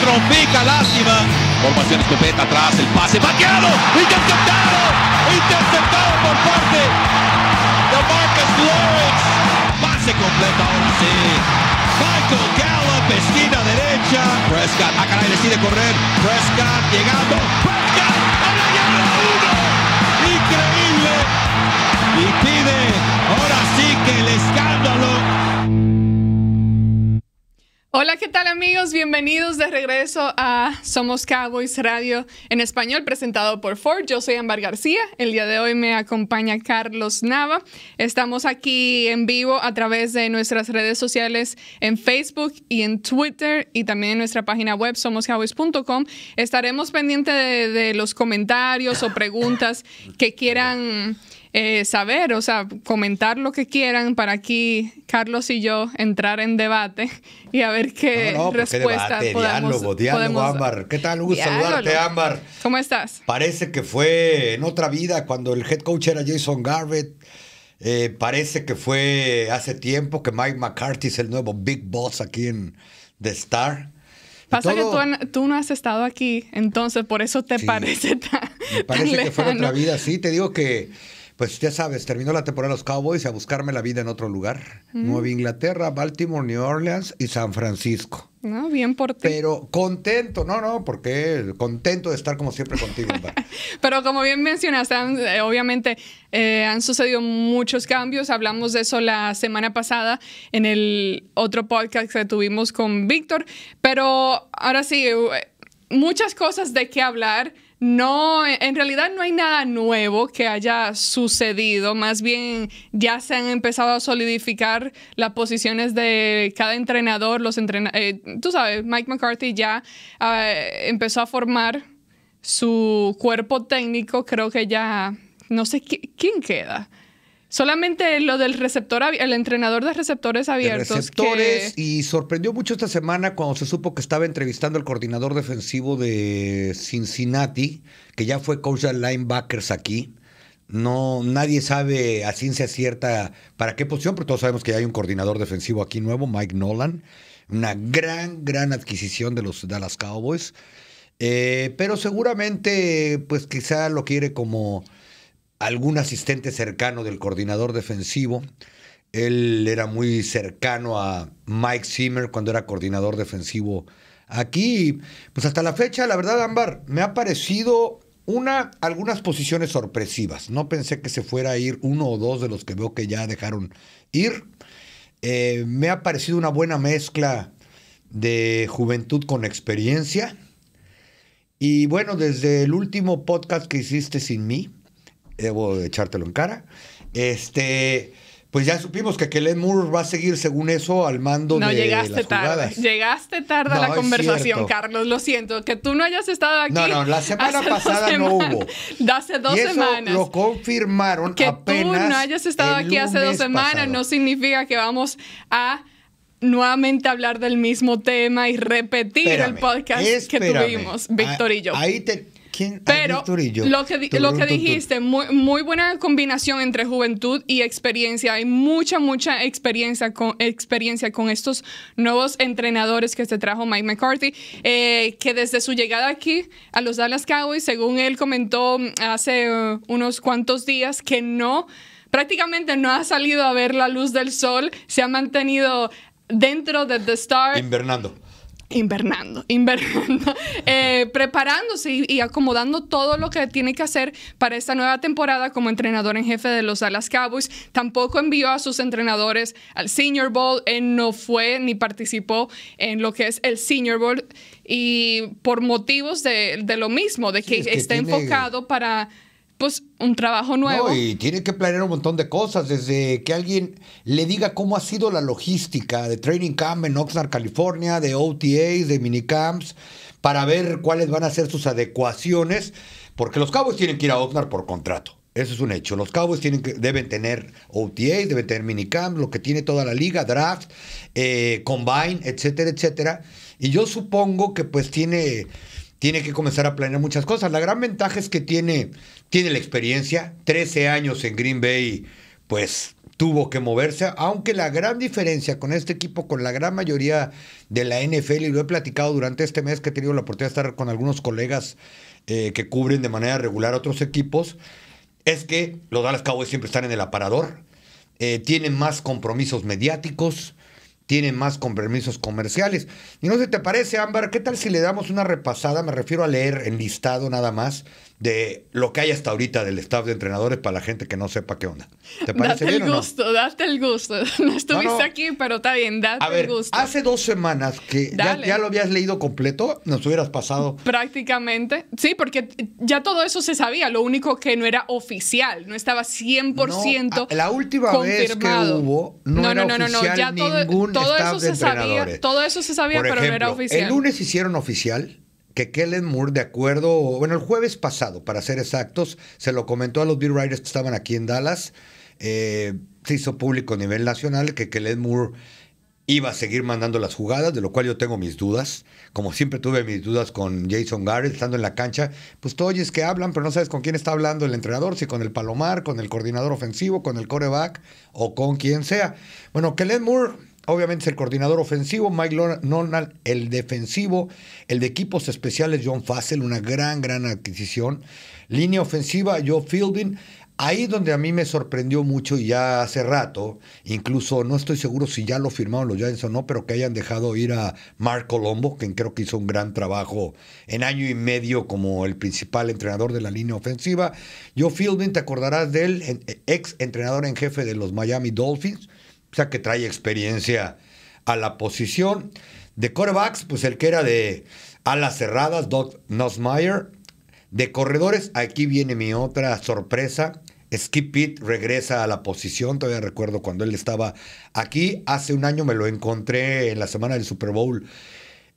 trompica, lástima. Formación escopeta atrás, el pase, bateado, interceptado, interceptado por parte de Marcus Lawrence. Pase completo ahora sí. Michael Gallup, esquina derecha. Prescott, a caray, decide correr. Prescott llegando. Prescott, a la uno. Increíble. Y pide Hola, ¿qué tal amigos? Bienvenidos de regreso a Somos Cowboys Radio en español, presentado por Ford. Yo soy Ambar García. El día de hoy me acompaña Carlos Nava. Estamos aquí en vivo a través de nuestras redes sociales en Facebook y en Twitter y también en nuestra página web somoscowboys.com. Estaremos pendientes de, los comentarios o preguntas que quieran eh, saber, o sea, comentar lo que quieran para aquí Carlos y yo entrar en debate y a ver qué no, respuesta debate, podemos, diálogo, diálogo, Ámbar. ¿Qué tal? saludarte, Ámbar. ¿Cómo estás? Parece que fue en otra vida cuando el head coach era Jason Garrett. Eh, parece que fue hace tiempo que Mike McCarthy es el nuevo Big Boss aquí en The Star. Pasa que tú, no has estado aquí, entonces por eso te parece tan. Me parece que fue en otra vida, sí. Te digo que pues ya sabes, terminó la temporada de los Cowboys a buscarme la vida en otro lugar. Mm. Nueva Inglaterra, Baltimore, New Orleans y San Francisco. No, bien por ti. Pero contento, no, no, porque contento de estar como siempre contigo. Pero como bien mencionaste, eh, obviamente eh, han sucedido muchos cambios. Hablamos de eso la semana pasada en el otro podcast que tuvimos con Víctor. Pero ahora sí, eh, muchas cosas de qué hablar no, en realidad no hay nada nuevo que haya sucedido, más bien ya se han empezado a solidificar las posiciones de cada entrenador, los eh, tú sabes, Mike McCarthy ya ah, empezó a formar su cuerpo técnico, creo que ya, no sé quién queda Solamente lo del receptor, el entrenador de receptores abiertos. receptores, y sorprendió mucho esta semana cuando se supo que estaba entrevistando al coordinador defensivo de Cincinnati, que ya fue coach de linebackers aquí. No, nadie sabe a ciencia cierta para qué posición, pero todos sabemos que hay un coordinador defensivo aquí nuevo, Mike Nolan. Una gran, gran adquisición de los Dallas Cowboys. Eh, pero seguramente, pues quizá lo quiere como algún asistente cercano del coordinador defensivo. Él era muy cercano a Mike Zimmer cuando era coordinador defensivo aquí. Pues hasta la fecha, la verdad, Ámbar, me ha parecido una, algunas posiciones sorpresivas. No pensé que se fuera a ir uno o dos de los que veo que ya dejaron ir. Eh, me ha parecido una buena mezcla de juventud con experiencia. Y bueno, desde el último podcast que hiciste sin mí, debo echártelo en cara. Este, pues ya supimos que Kellen Moore va a seguir, según eso, al mando no, de llegaste las tarde, Llegaste tarde a la conversación, Carlos. Lo siento, que tú no hayas estado aquí. No, no, la semana pasada no hubo. hace dos eso semanas. Lo confirmaron que apenas. Que tú no hayas estado aquí hace dos semanas no significa que vamos a nuevamente hablar del mismo tema y repetir el podcast que tuvimos, Víctor ah, y yo. Ahí te pero lo que, dijiste, muy, muy, buena combinación entre juventud y experiencia. Hay mucha, mucha experiencia con, experiencia con estos nuevos entrenadores que se trajo Mike McCarthy, eh, que desde su llegada aquí a los Dallas Cowboys, según él comentó hace eh, unos cuantos días, que no... Prácticamente no ha salido a ver la luz del sol, se ha mantenido dentro de The Star. Invernando invernando, invernando, eh, preparándose y, acomodando todo lo que tiene que hacer para esta nueva temporada como entrenador en jefe de los Dallas Cowboys. Tampoco envió a sus entrenadores al Senior Bowl, no fue ni participó en lo que es el Senior Bowl y por motivos de, lo mismo, de que, está enfocado para pues un trabajo nuevo. y tiene que planear un montón de cosas, desde que alguien le diga cómo ha sido la logística de Training Camp en Oxnard, California, de OTAs, de minicamps, para ver cuáles van a ser sus adecuaciones, porque los Cowboys tienen que ir a Oxnard por contrato. Eso es un hecho. Los Cowboys tienen que, deben tener OTAs, deben tener minicamps, lo que tiene toda la liga, draft, eh, combine, etcétera, etcétera. Y yo supongo que pues tiene, tiene que comenzar a planear muchas cosas. La gran ventaja es que tiene tiene la experiencia, 13 años en Green Bay, pues tuvo que moverse, aunque la gran diferencia con este equipo, con la gran mayoría de la NFL, y lo he platicado durante este mes que he tenido la oportunidad de estar con algunos colegas eh, que cubren de manera regular otros equipos, es que los Dallas Cowboys siempre están en el aparador, eh, tienen más compromisos mediáticos, tienen más compromisos comerciales. Y no sé, ¿te parece, Ámbar? ¿Qué tal si le damos una repasada? Me refiero a leer en listado nada más de lo que hay hasta ahorita del staff de entrenadores para la gente que no sepa qué onda. ¿Te parece date el gusto, o date el gusto. No estuviste aquí, pero está bien, date el gusto. Hace dos semanas que ya, lo habías leído completo, nos hubieras pasado. Prácticamente, sí, porque ya todo eso se sabía, lo único que no era oficial, no estaba 100% La última vez que hubo, no, era oficial ya todo, eso se Sabía, todo eso se sabía, pero no era oficial. El lunes hicieron oficial que Kellen Moore, de acuerdo, bueno, el jueves pasado, para ser exactos, se lo comentó a los Beat Riders que estaban aquí en Dallas, eh, se hizo público a nivel nacional que Kellen Moore iba a seguir mandando las jugadas, de lo cual yo tengo mis dudas. Como siempre tuve mis dudas con Jason Garrett estando en la cancha, pues tú oyes que hablan, pero no sabes con quién está hablando el entrenador, si con el Palomar, con el coordinador ofensivo, con el coreback o con quien sea. Bueno, Kellen Moore obviamente es el coordinador ofensivo, Mike Nolan, el defensivo, el de equipos especiales, John Fassel, una gran, gran adquisición. Línea ofensiva, Joe Fielding. Ahí donde a mí me sorprendió mucho y ya hace rato, incluso no estoy seguro si ya lo firmaron los Giants o no, pero que hayan dejado ir a Mark Colombo, quien creo que hizo un gran trabajo en año y medio como el principal entrenador de la línea ofensiva. Joe Fielding, te acordarás de él, eh, ex entrenador en jefe de los Miami Dolphins o sea, que trae experiencia a la posición. De corebacks, pues el que era de alas cerradas, Doug Nosmeyer De corredores, aquí viene mi otra sorpresa. Skip Pitt regresa a la posición. Todavía recuerdo cuando él estaba aquí. Hace un año me lo encontré en la semana del Super Bowl.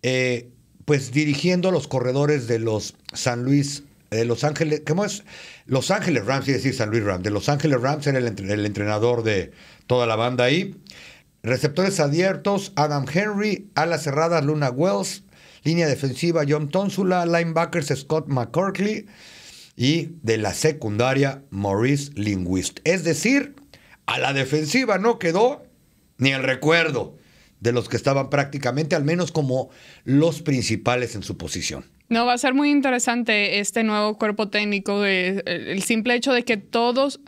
Eh, pues dirigiendo los corredores de los San Luis, de Los Ángeles, ¿cómo es? Los Ángeles Rams, sí decir San Luis Rams, de Los Ángeles Rams era el entrenador de, toda la banda ahí. Receptores abiertos, Adam Henry, alas cerradas, Luna Wells, línea defensiva, John Tonsula, linebackers, Scott McCorkley y de la secundaria, Maurice Linguist. Es decir, a la defensiva no quedó ni el recuerdo de los que estaban prácticamente, al menos como los principales en su posición. No, va a ser muy interesante este nuevo cuerpo técnico, el simple hecho de que todos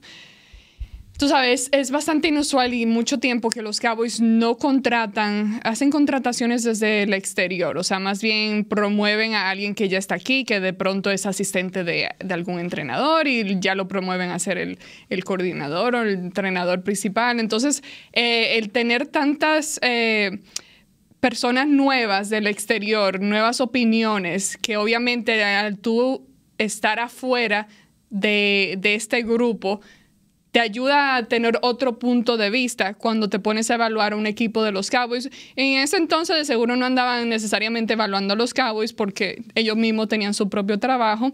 tú sabes, es bastante inusual y mucho tiempo que los Cowboys no contratan, hacen contrataciones desde el exterior, o sea, más bien promueven a alguien que ya está aquí, que de pronto es asistente de, algún entrenador y ya lo promueven a ser el, coordinador o el entrenador principal. Entonces, eh, el tener tantas... Eh, personas nuevas del exterior, nuevas opiniones, que obviamente al tú estar afuera de, de este grupo, te ayuda a tener otro punto de vista cuando te pones a evaluar un equipo de los Cowboys. En ese entonces de seguro no andaban necesariamente evaluando a los Cowboys porque ellos mismos tenían su propio trabajo.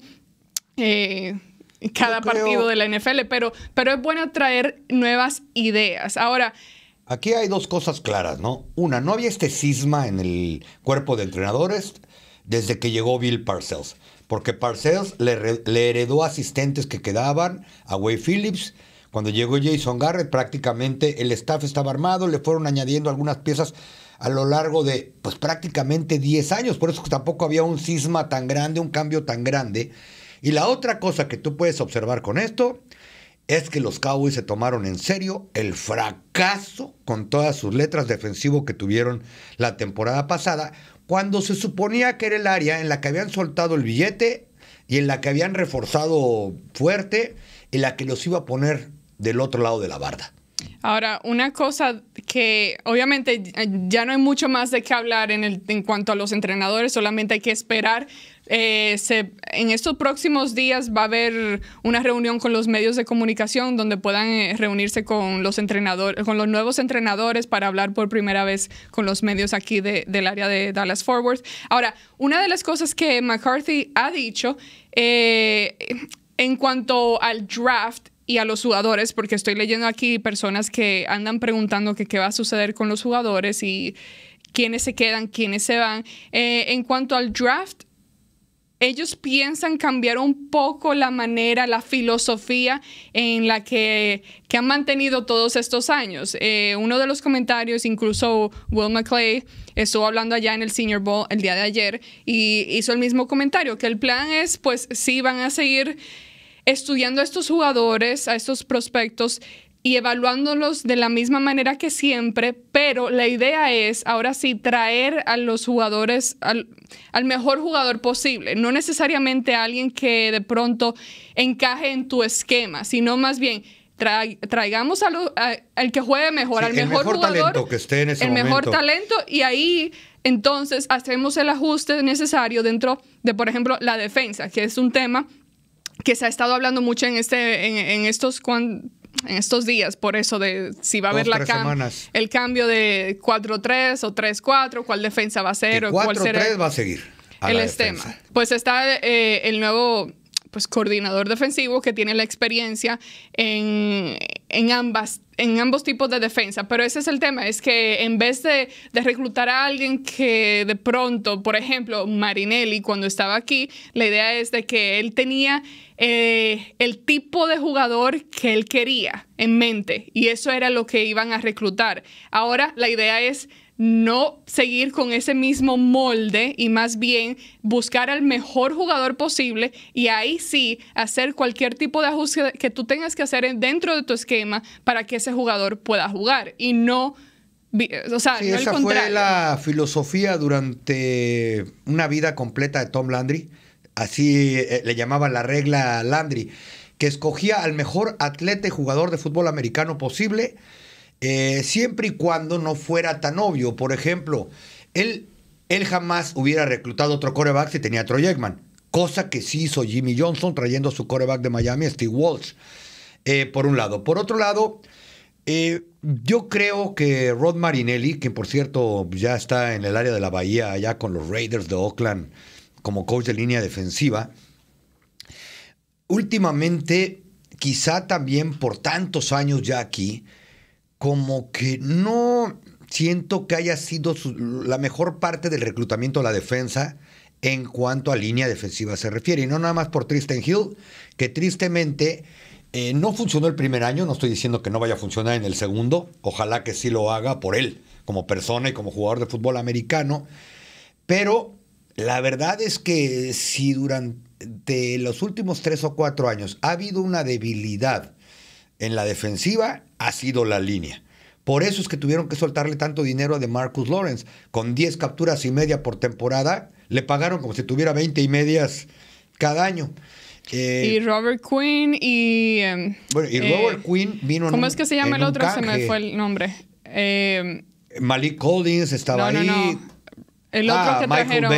Eh, cada partido de la NFL, pero, pero es bueno traer nuevas ideas. Ahora, Aquí hay dos cosas claras, ¿no? Una, no había este cisma en el cuerpo de entrenadores desde que llegó Bill Parcells, porque Parcells le, le heredó asistentes que quedaban a Way Phillips, cuando llegó Jason Garrett, prácticamente el staff estaba armado, le fueron añadiendo algunas piezas a lo largo de pues prácticamente 10 años, por eso tampoco había un cisma tan grande, un cambio tan grande. Y la otra cosa que tú puedes observar con esto es que los Cowboys se tomaron en serio el fracaso con todas sus letras defensivo que tuvieron la temporada pasada, cuando se suponía que era el área en la que habían soltado el billete y en la que habían reforzado fuerte, en la que los iba a poner del otro lado de la barda. Ahora, una cosa que obviamente ya no hay mucho más de qué hablar en, el, en cuanto a los entrenadores, solamente hay que esperar. Eh, se, en estos próximos días va a haber una reunión con los medios de comunicación donde puedan eh, reunirse con los entrenadores, con los nuevos entrenadores para hablar por primera vez con los medios aquí del área de Dallas Forward. Ahora, una de las cosas que McCarthy ha dicho eh, en cuanto al draft y a los jugadores, porque estoy leyendo aquí personas que andan preguntando que qué va a suceder con los jugadores y quiénes se quedan, quiénes se van. Eh, en cuanto al draft, ellos piensan cambiar un poco la manera, la filosofía en la que, que han mantenido todos estos años. Eh, uno de los comentarios, incluso Will McClay estuvo hablando allá en el Senior Bowl el día de ayer y hizo el mismo comentario, que el plan es, pues sí, van a seguir estudiando a estos jugadores, a estos prospectos y evaluándolos de la misma manera que siempre, pero la idea es ahora sí traer a los jugadores al, mejor jugador posible, no necesariamente a alguien que de pronto encaje en tu esquema, sino más bien traigamos al que juegue mejor, al mejor, jugador, que el mejor talento y ahí entonces hacemos el ajuste necesario dentro de, por ejemplo, la defensa, que es un tema que se ha estado hablando mucho en, este, en, estos en estos días, por eso de si va a haber la el cambio de 4-3 o 3-4, cuál defensa va a ser o cuál será. 4-3 va a seguir. el tema. Este pues está eh, el nuevo pues, coordinador defensivo que tiene la experiencia en, en ambas en ambos tipos de defensa, pero ese es el tema, es que en vez de, reclutar a alguien que de pronto, por ejemplo, Marinelli cuando estaba aquí, la idea es de que él tenía eh, el tipo de jugador que él quería en mente y eso era lo que iban a reclutar. Ahora la idea es no seguir con ese mismo molde y más bien buscar al mejor jugador posible y ahí sí hacer cualquier tipo de ajuste que tú tengas que hacer dentro de tu esquema para que ese jugador pueda jugar y no... O sea, esa fue la filosofía durante una vida completa de Tom Landry. Así eh, le llamaba la regla Landry, que escogía al mejor atleta y jugador de fútbol americano posible eh, siempre y cuando no fuera tan obvio. Por ejemplo, él, él jamás hubiera reclutado otro coreback si tenía a Troy Eggman, cosa que sí hizo Jimmy Johnson trayendo su coreback de Miami, Steve Walsh, eh, por un lado. Por otro lado, eh, yo creo que Rod Marinelli, que por cierto ya está en el área de la Bahía, allá con los Raiders de Oakland, como coach de línea defensiva, últimamente, quizá también por tantos años ya aquí, como que no siento que haya sido la mejor parte del reclutamiento de la defensa en cuanto a línea defensiva se refiere. Y no nada más por Tristan Hill, que tristemente eh, no funcionó el primer año, no estoy diciendo que no vaya a funcionar en el segundo, ojalá que sí lo haga por él, como persona y como jugador de fútbol americano, pero la verdad es que si durante los últimos tres o cuatro años ha habido una debilidad, en la defensiva ha sido la línea. Por eso es que tuvieron que soltarle tanto dinero a de Marcus Lawrence. Con 10 capturas y media por temporada, le pagaron como si tuviera 20 y medias cada año. Eh, y Robert Quinn y... Em, bueno, y eh, Robert Quinn vino ¿Cómo es que se llama el otro? Se me fue el nombre. Eh, Malik Collins estaba no, no, ahí. No. El otro ah, que trajeron.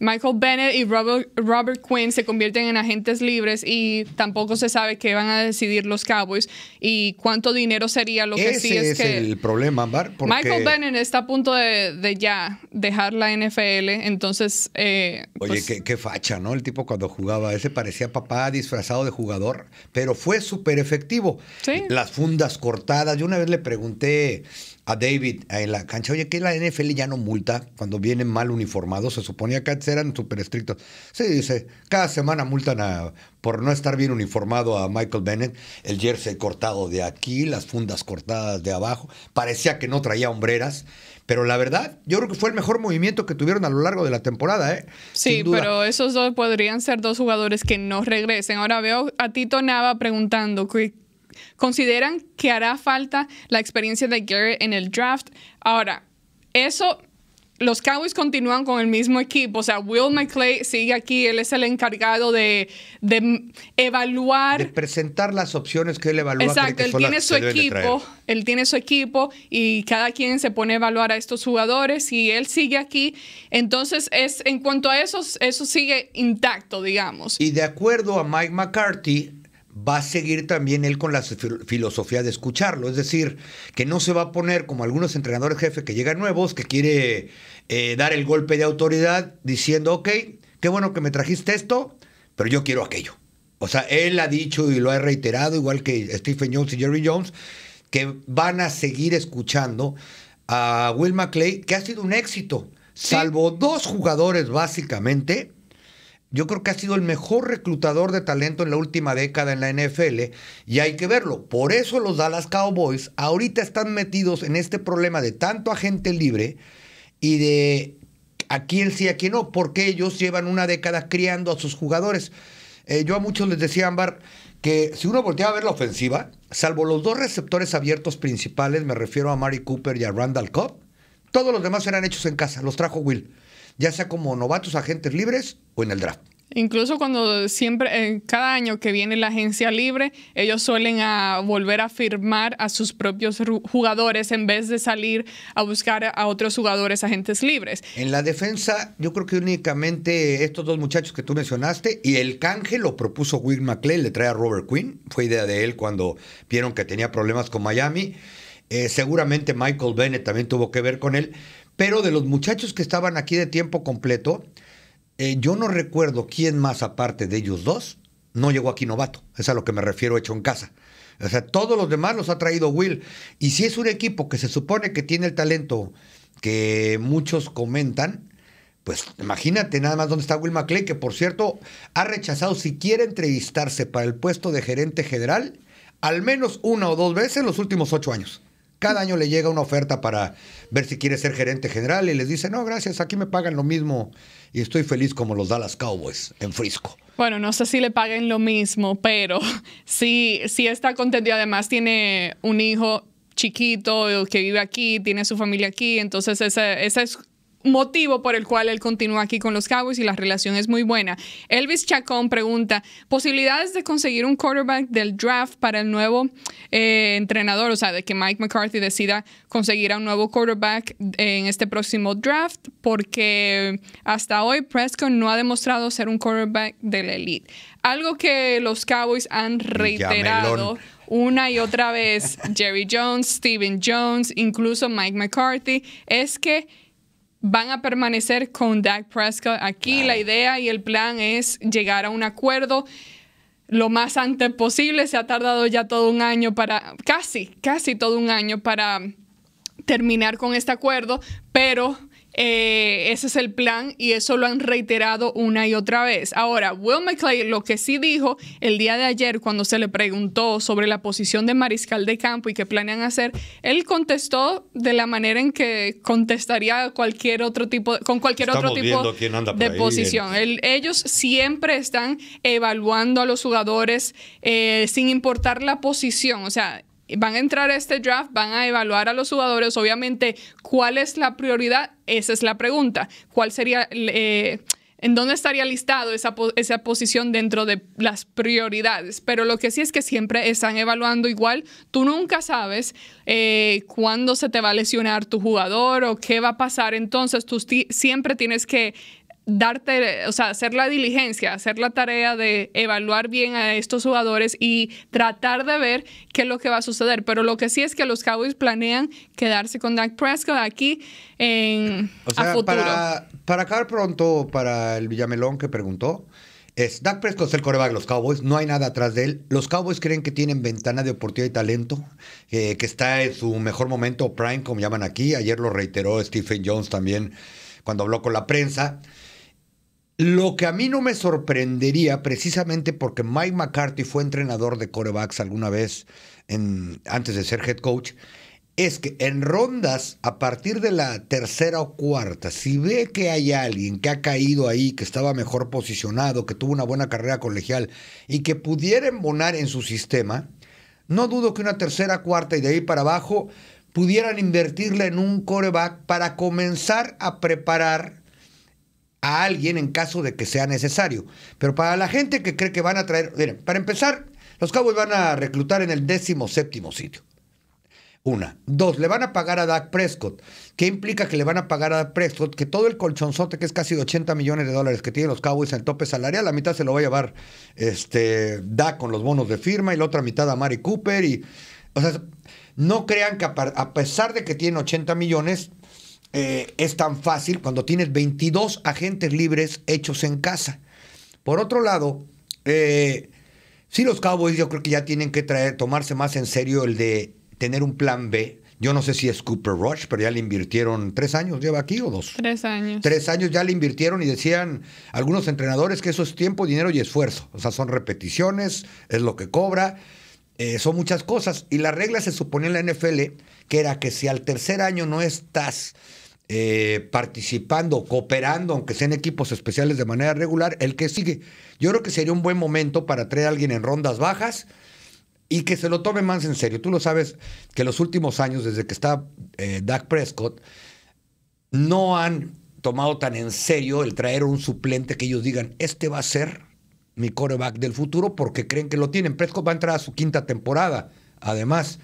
Michael Bennett y Robert, Quinn se convierten en agentes libres y tampoco se sabe qué van a decidir los Cowboys y cuánto dinero sería lo que sí es, es el problema, Michael Bennett está a punto de, ya dejar la NFL, entonces... Eh, oye, pues qué, facha, ¿no? El tipo cuando jugaba, ese parecía papá disfrazado de jugador, pero fue súper efectivo. Las fundas cortadas, yo una vez le pregunté a David en la cancha, oye, que la NFL ya no multa cuando vienen mal uniformados, se suponía que eran súper estrictos. Sí, dice, cada semana multan a, por no estar bien uniformado a Michael Bennett, el jersey cortado de aquí, las fundas cortadas de abajo, parecía que no traía hombreras. Pero la verdad, yo creo que fue el mejor movimiento que tuvieron a lo largo de la temporada, ¿eh? Sí, pero esos dos podrían ser dos jugadores que no regresen. Ahora veo a Tito Nava preguntando, ¿consideran que hará falta la experiencia de Garrett en el draft? Ahora, eso los Cowboys continúan con el mismo equipo. O sea, Will McClay sigue aquí. Él es el encargado de, evaluar. De presentar las opciones que él evalúa. Exacto, él tiene su equipo. Él tiene su equipo y cada quien se pone a evaluar a estos jugadores y él sigue aquí. Entonces, es, en cuanto a eso, eso sigue intacto, digamos. Y de acuerdo a Mike McCarthy, va a seguir también él con la filosofía de escucharlo. Es decir, que no se va a poner como algunos entrenadores jefes que llegan nuevos, que quiere eh, dar el golpe de autoridad diciendo, ok, qué bueno que me trajiste esto, pero yo quiero aquello. O sea, él ha dicho y lo ha reiterado, igual que Stephen Jones y Jerry Jones, que van a seguir escuchando a Will McClay, que ha sido un éxito. Salvo dos jugadores básicamente, yo creo que ha sido el mejor reclutador de talento en la última década en la NFL y hay que verlo. Por eso los Dallas Cowboys ahorita están metidos en este problema de tanto agente libre y de a quién sí, a quién no, porque ellos llevan una década criando a sus jugadores. Eh, yo a muchos les decía, Ambar que si uno volteaba a ver la ofensiva, salvo los dos receptores abiertos principales, me refiero a Mari Cooper y a Randall Cobb, todos los demás eran hechos en casa, los trajo Will ya sea como novatos, agentes libres o en el draft. Incluso cuando siempre, eh, cada año que viene la agencia libre, ellos suelen ah, volver a firmar a sus propios jugadores en vez de salir a buscar a otros jugadores agentes libres. En la defensa, yo creo que únicamente estos dos muchachos que tú mencionaste y el canje lo propuso Will McClay, le trae a Robert Quinn, fue idea de él cuando vieron que tenía problemas con Miami. Eh, seguramente Michael Bennett también tuvo que ver con él, pero de los muchachos que estaban aquí de tiempo completo, eh, yo no recuerdo quién más aparte de ellos dos no llegó aquí novato. Es a lo que me refiero hecho en casa. O sea, todos los demás los ha traído Will. Y si es un equipo que se supone que tiene el talento que muchos comentan, pues imagínate nada más dónde está Will McClay, que por cierto ha rechazado si quiere entrevistarse para el puesto de gerente general al menos una o dos veces en los últimos ocho años. Cada año le llega una oferta para ver si quiere ser gerente general y les dice, no, gracias, aquí me pagan lo mismo y estoy feliz como los Dallas Cowboys en Frisco. Bueno, no sé si le paguen lo mismo, pero sí, si está contento y además tiene un hijo chiquito que vive aquí, tiene su familia aquí, entonces esa, esa es motivo por el cual él continúa aquí con los Cowboys y la relación es muy buena. Elvis Chacón pregunta, posibilidades de conseguir un quarterback del draft para el nuevo eh, entrenador, o sea, de que Mike McCarthy decida conseguir a un nuevo quarterback en este próximo draft, porque hasta hoy Prescott no ha demostrado ser un quarterback de la elite. Algo que los Cowboys han reiterado una y otra vez, Jerry Jones, Steven Jones, incluso Mike McCarthy, es que van a permanecer con Dak Prescott. Aquí la idea y el plan es llegar a un acuerdo lo más antes posible. Se ha tardado ya todo un año para, casi, casi todo un año para terminar con este acuerdo, pero eh, ese es el plan y eso lo han reiterado una y otra vez. Ahora, Will McClay lo que sí dijo el día de ayer cuando se le preguntó sobre la posición de mariscal de campo y qué planean hacer, él contestó de la manera en que contestaría cualquier otro tipo, con cualquier otro tipo de posición. ellos siempre están evaluando a los jugadores eh, sin importar la posición. O sea, van a entrar a este draft, van a evaluar a los jugadores, obviamente, ¿cuál es la prioridad? Esa es la pregunta. ¿Cuál sería... Eh, en dónde estaría listado esa, posición dentro de las prioridades. Pero lo que sí es que siempre están evaluando igual. Tú nunca sabes eh, cuándo se te va a lesionar tu jugador o qué va a pasar. Entonces tú siempre tienes que darte, o sea, hacer la diligencia, hacer la tarea de evaluar bien a estos jugadores y tratar de ver qué es lo que va a suceder. Pero lo que sí es que los Cowboys planean quedarse con Dak Prescott aquí en o sea, Para, para acabar pronto, para el Villamelón que preguntó, es Dak Prescott es el coreback de los Cowboys, no hay nada atrás de él. Los Cowboys creen que tienen ventana de oportunidad y talento, eh, que está en su mejor momento, prime, como llaman aquí. Ayer lo reiteró Stephen Jones también cuando habló con la prensa. Lo que a mí no me sorprendería, precisamente porque Mike McCarthy fue entrenador de corebacks alguna vez antes de ser head coach, es que en rondas, a partir de la tercera o cuarta, si ve que hay alguien que ha caído ahí, que estaba mejor posicionado, que tuvo una buena carrera colegial y que pudiera embonar en su sistema, no dudo que una tercera, cuarta y de ahí para abajo pudieran invertirle en un coreback para comenzar a preparar a alguien en caso de que sea necesario. Pero para la gente que cree que van a traer, miren, para empezar, los Cowboys van a reclutar en el décimo séptimo sitio. Una. Dos, le van a pagar a Dak Prescott. ¿Qué implica que le van a pagar a Prescott? Que todo el colchonzote, que es casi 80 millones de dólares que tienen los Cowboys en tope salarial, la mitad se lo va a llevar este, Dak con los bonos de firma y la otra mitad a Mari Cooper. Y, o sea, no crean que a, a pesar de que tiene 80 millones, eh, es tan fácil cuando tienes 22 agentes libres hechos en casa. Por otro lado, eh, si los Cowboys yo creo que ya tienen que traer, tomarse más en serio el de tener un plan B. Yo no sé si es Cooper Rush, pero ya le invirtieron tres años, lleva aquí o dos. Tres años. Tres años ya le invirtieron y decían algunos entrenadores que eso es tiempo, dinero y esfuerzo. O sea, son repeticiones, es lo que cobra. Eh, son muchas cosas. Y la regla se suponía en la NFL que era que si al tercer año no estás eh, participando, cooperando, aunque sean equipos especiales de manera regular, el que sigue. Yo creo que sería un buen momento para traer a alguien en rondas bajas y que se lo tome más en serio. Tú lo sabes que los últimos años, desde que está eh, Dak Prescott, no han tomado tan en serio el traer un suplente que ellos digan, este va a ser mi quarterback del futuro porque creen que lo tienen. Prescott va a entrar a su quinta temporada. Además,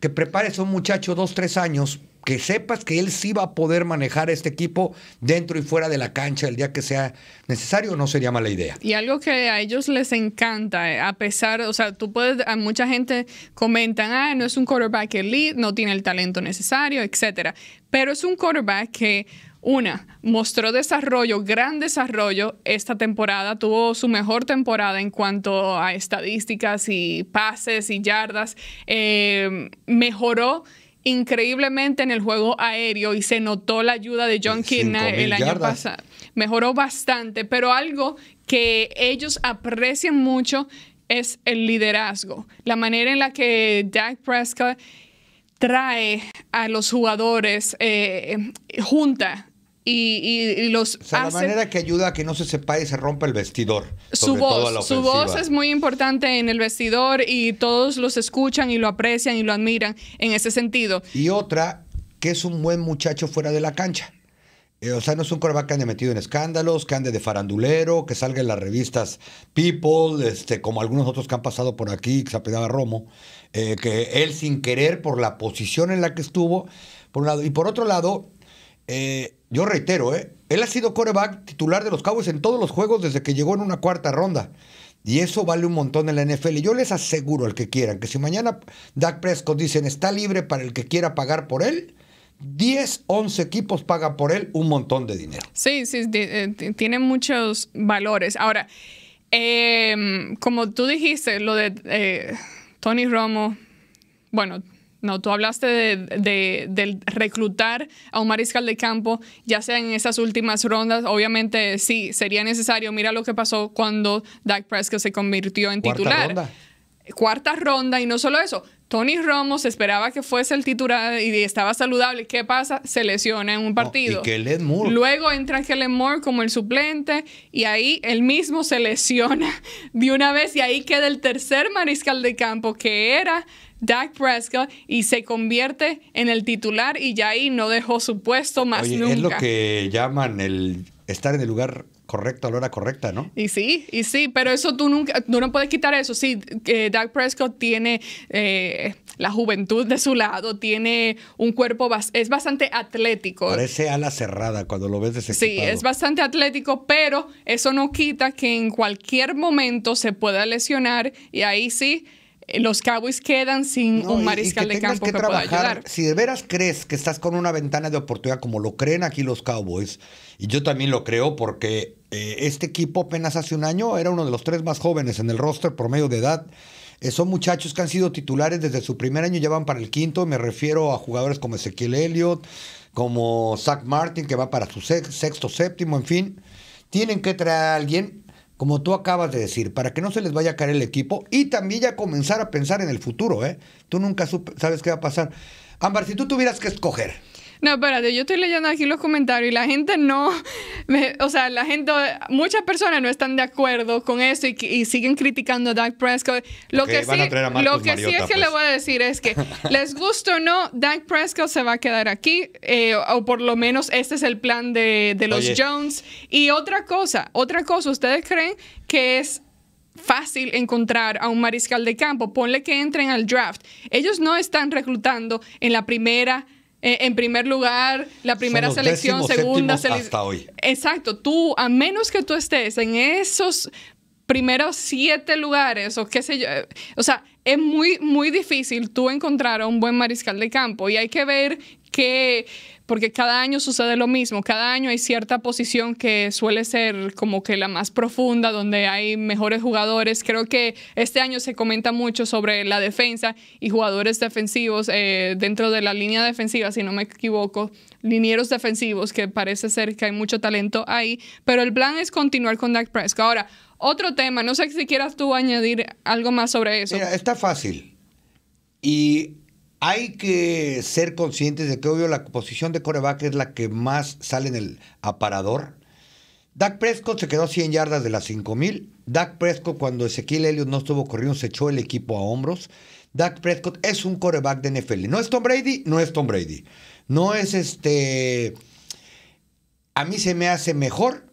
que prepares a un muchacho dos, tres años, que sepas que él sí va a poder manejar este equipo dentro y fuera de la cancha el día que sea necesario, no sería mala idea. Y algo que a ellos les encanta, eh, a pesar, o sea, tú puedes, mucha gente comentan, ah, no es un quarterback elite, no tiene el talento necesario, etcétera. Pero es un quarterback que una, mostró desarrollo, gran desarrollo esta temporada, tuvo su mejor temporada en cuanto a estadísticas y pases y yardas, eh, mejoró increíblemente en el juego aéreo y se notó la ayuda de John Kidna el año pasado. Mejoró bastante, pero algo que ellos aprecian mucho es el liderazgo, la manera en la que Dak Prescott trae a los jugadores, eh, junta y, los o sea, la manera que ayuda a que no se sepa y se rompa el vestidor. Su voz, su voz es muy importante en el vestidor y todos los escuchan y lo aprecian y lo admiran en ese sentido. Y otra, que es un buen muchacho fuera de la cancha. Eh, o sea, no es un coreback que ande metido en escándalos, que ande de farandulero, que salga en las revistas People, este, como algunos otros que han pasado por aquí, que se apedaba Romo, eh, que él sin querer, por la posición en la que estuvo, por un lado. Y por otro lado, eh, yo reitero, ¿eh? él ha sido coreback titular de los Cowboys en todos los juegos desde que llegó en una cuarta ronda. Y eso vale un montón en la NFL. Yo les aseguro al que quieran que si mañana Dak Prescott dicen está libre para el que quiera pagar por él, 10, 11 equipos pagan por él un montón de dinero. Sí, sí, eh, tiene muchos valores. Ahora, em, como tú dijiste, lo de eh, Tony Romo, bueno, no, tú hablaste de, reclutar a un mariscal de campo, ya sea en esas últimas rondas. Obviamente, sí, sería necesario. Mira lo que pasó cuando Dak Prescott se convirtió en Cuarta titular. Ronda. Cuarta ronda, y no solo eso. Tony Romo se esperaba que fuese el titular y estaba saludable. ¿Qué pasa? Se lesiona en un partido. y Kellen Moore. Luego entra Kellen Moore como el suplente y ahí él mismo se lesiona de una vez y ahí queda el tercer mariscal de campo que era Dak Prescott y se convierte en el titular y ya ahí no dejó su puesto más Oye, Es lo que llaman el estar en el lugar correcto a la hora correcta, ¿no? Y sí, y sí, pero eso tú nunca, tú no puedes quitar eso. Sí, Doug Prescott tiene eh, la juventud de su lado, tiene un cuerpo, es bastante atlético. Parece ala cerrada cuando lo ves desde Sí, es bastante atlético, pero eso no quita que en cualquier momento se pueda lesionar y ahí sí los Cowboys quedan sin un mariscal de campo que, pueda ayudar. Si de veras crees que estás con una ventana de oportunidad como lo creen aquí los Cowboys, y yo también lo creo porque eh, este equipo apenas hace un año era uno de los tres más jóvenes en el roster por medio de edad. Eh, son muchachos que han sido titulares desde su primer año, ya van para el quinto. Me refiero a jugadores como Ezequiel Elliott, como Zach Martin, que va para su sexto, séptimo, en fin. Tienen que traer a alguien como tú acabas de decir, para que no se les vaya a caer el equipo y también ya comenzar a pensar en el futuro. ¿eh? Tú nunca sabes qué va a pasar. Ámbar, si tú tuvieras que escoger no, espérate, yo estoy leyendo aquí los comentarios y la gente no, o sea, la gente, muchas personas no están de acuerdo con eso y, siguen criticando a Dak Prescott. Lo que, sí, lo es que le pues. voy a decir es que, les gusta o no, Dak Prescott se va a quedar aquí, eh, o, por lo menos este es el plan de, los Jones. Y otra cosa, otra cosa, ¿ustedes creen que es fácil encontrar a un mariscal de campo. Ponle que entren al draft. Ellos no están reclutando en la primera eh, en primer lugar, la primera selección, segunda selección. Hasta hoy. Exacto, tú, a menos que tú estés en esos primeros siete lugares o qué sé yo, eh, o sea, es muy, muy difícil tú encontrar a un buen mariscal de campo y hay que ver que porque cada año sucede lo mismo, cada año hay cierta posición que suele ser como que la más profunda, donde hay mejores jugadores. Creo que este año se comenta mucho sobre la defensa y jugadores defensivos eh, dentro de la línea defensiva, si no me equivoco, linieros defensivos, que parece ser que hay mucho talento ahí, pero el plan es continuar con Dak Prescott. Ahora, otro tema, no sé si quieras tú añadir algo más sobre eso. Mira, está fácil. Y hay que ser conscientes de que, obvio, la posición de coreback es la que más sale en el aparador. Dak Prescott se quedó 100 yardas de las 5000. Dak Prescott, cuando Ezequiel Elliott no estuvo corriendo, se echó el equipo a hombros. Dak Prescott es un coreback de NFL. No es Tom Brady, no es Tom Brady. No es este. A mí se me hace mejor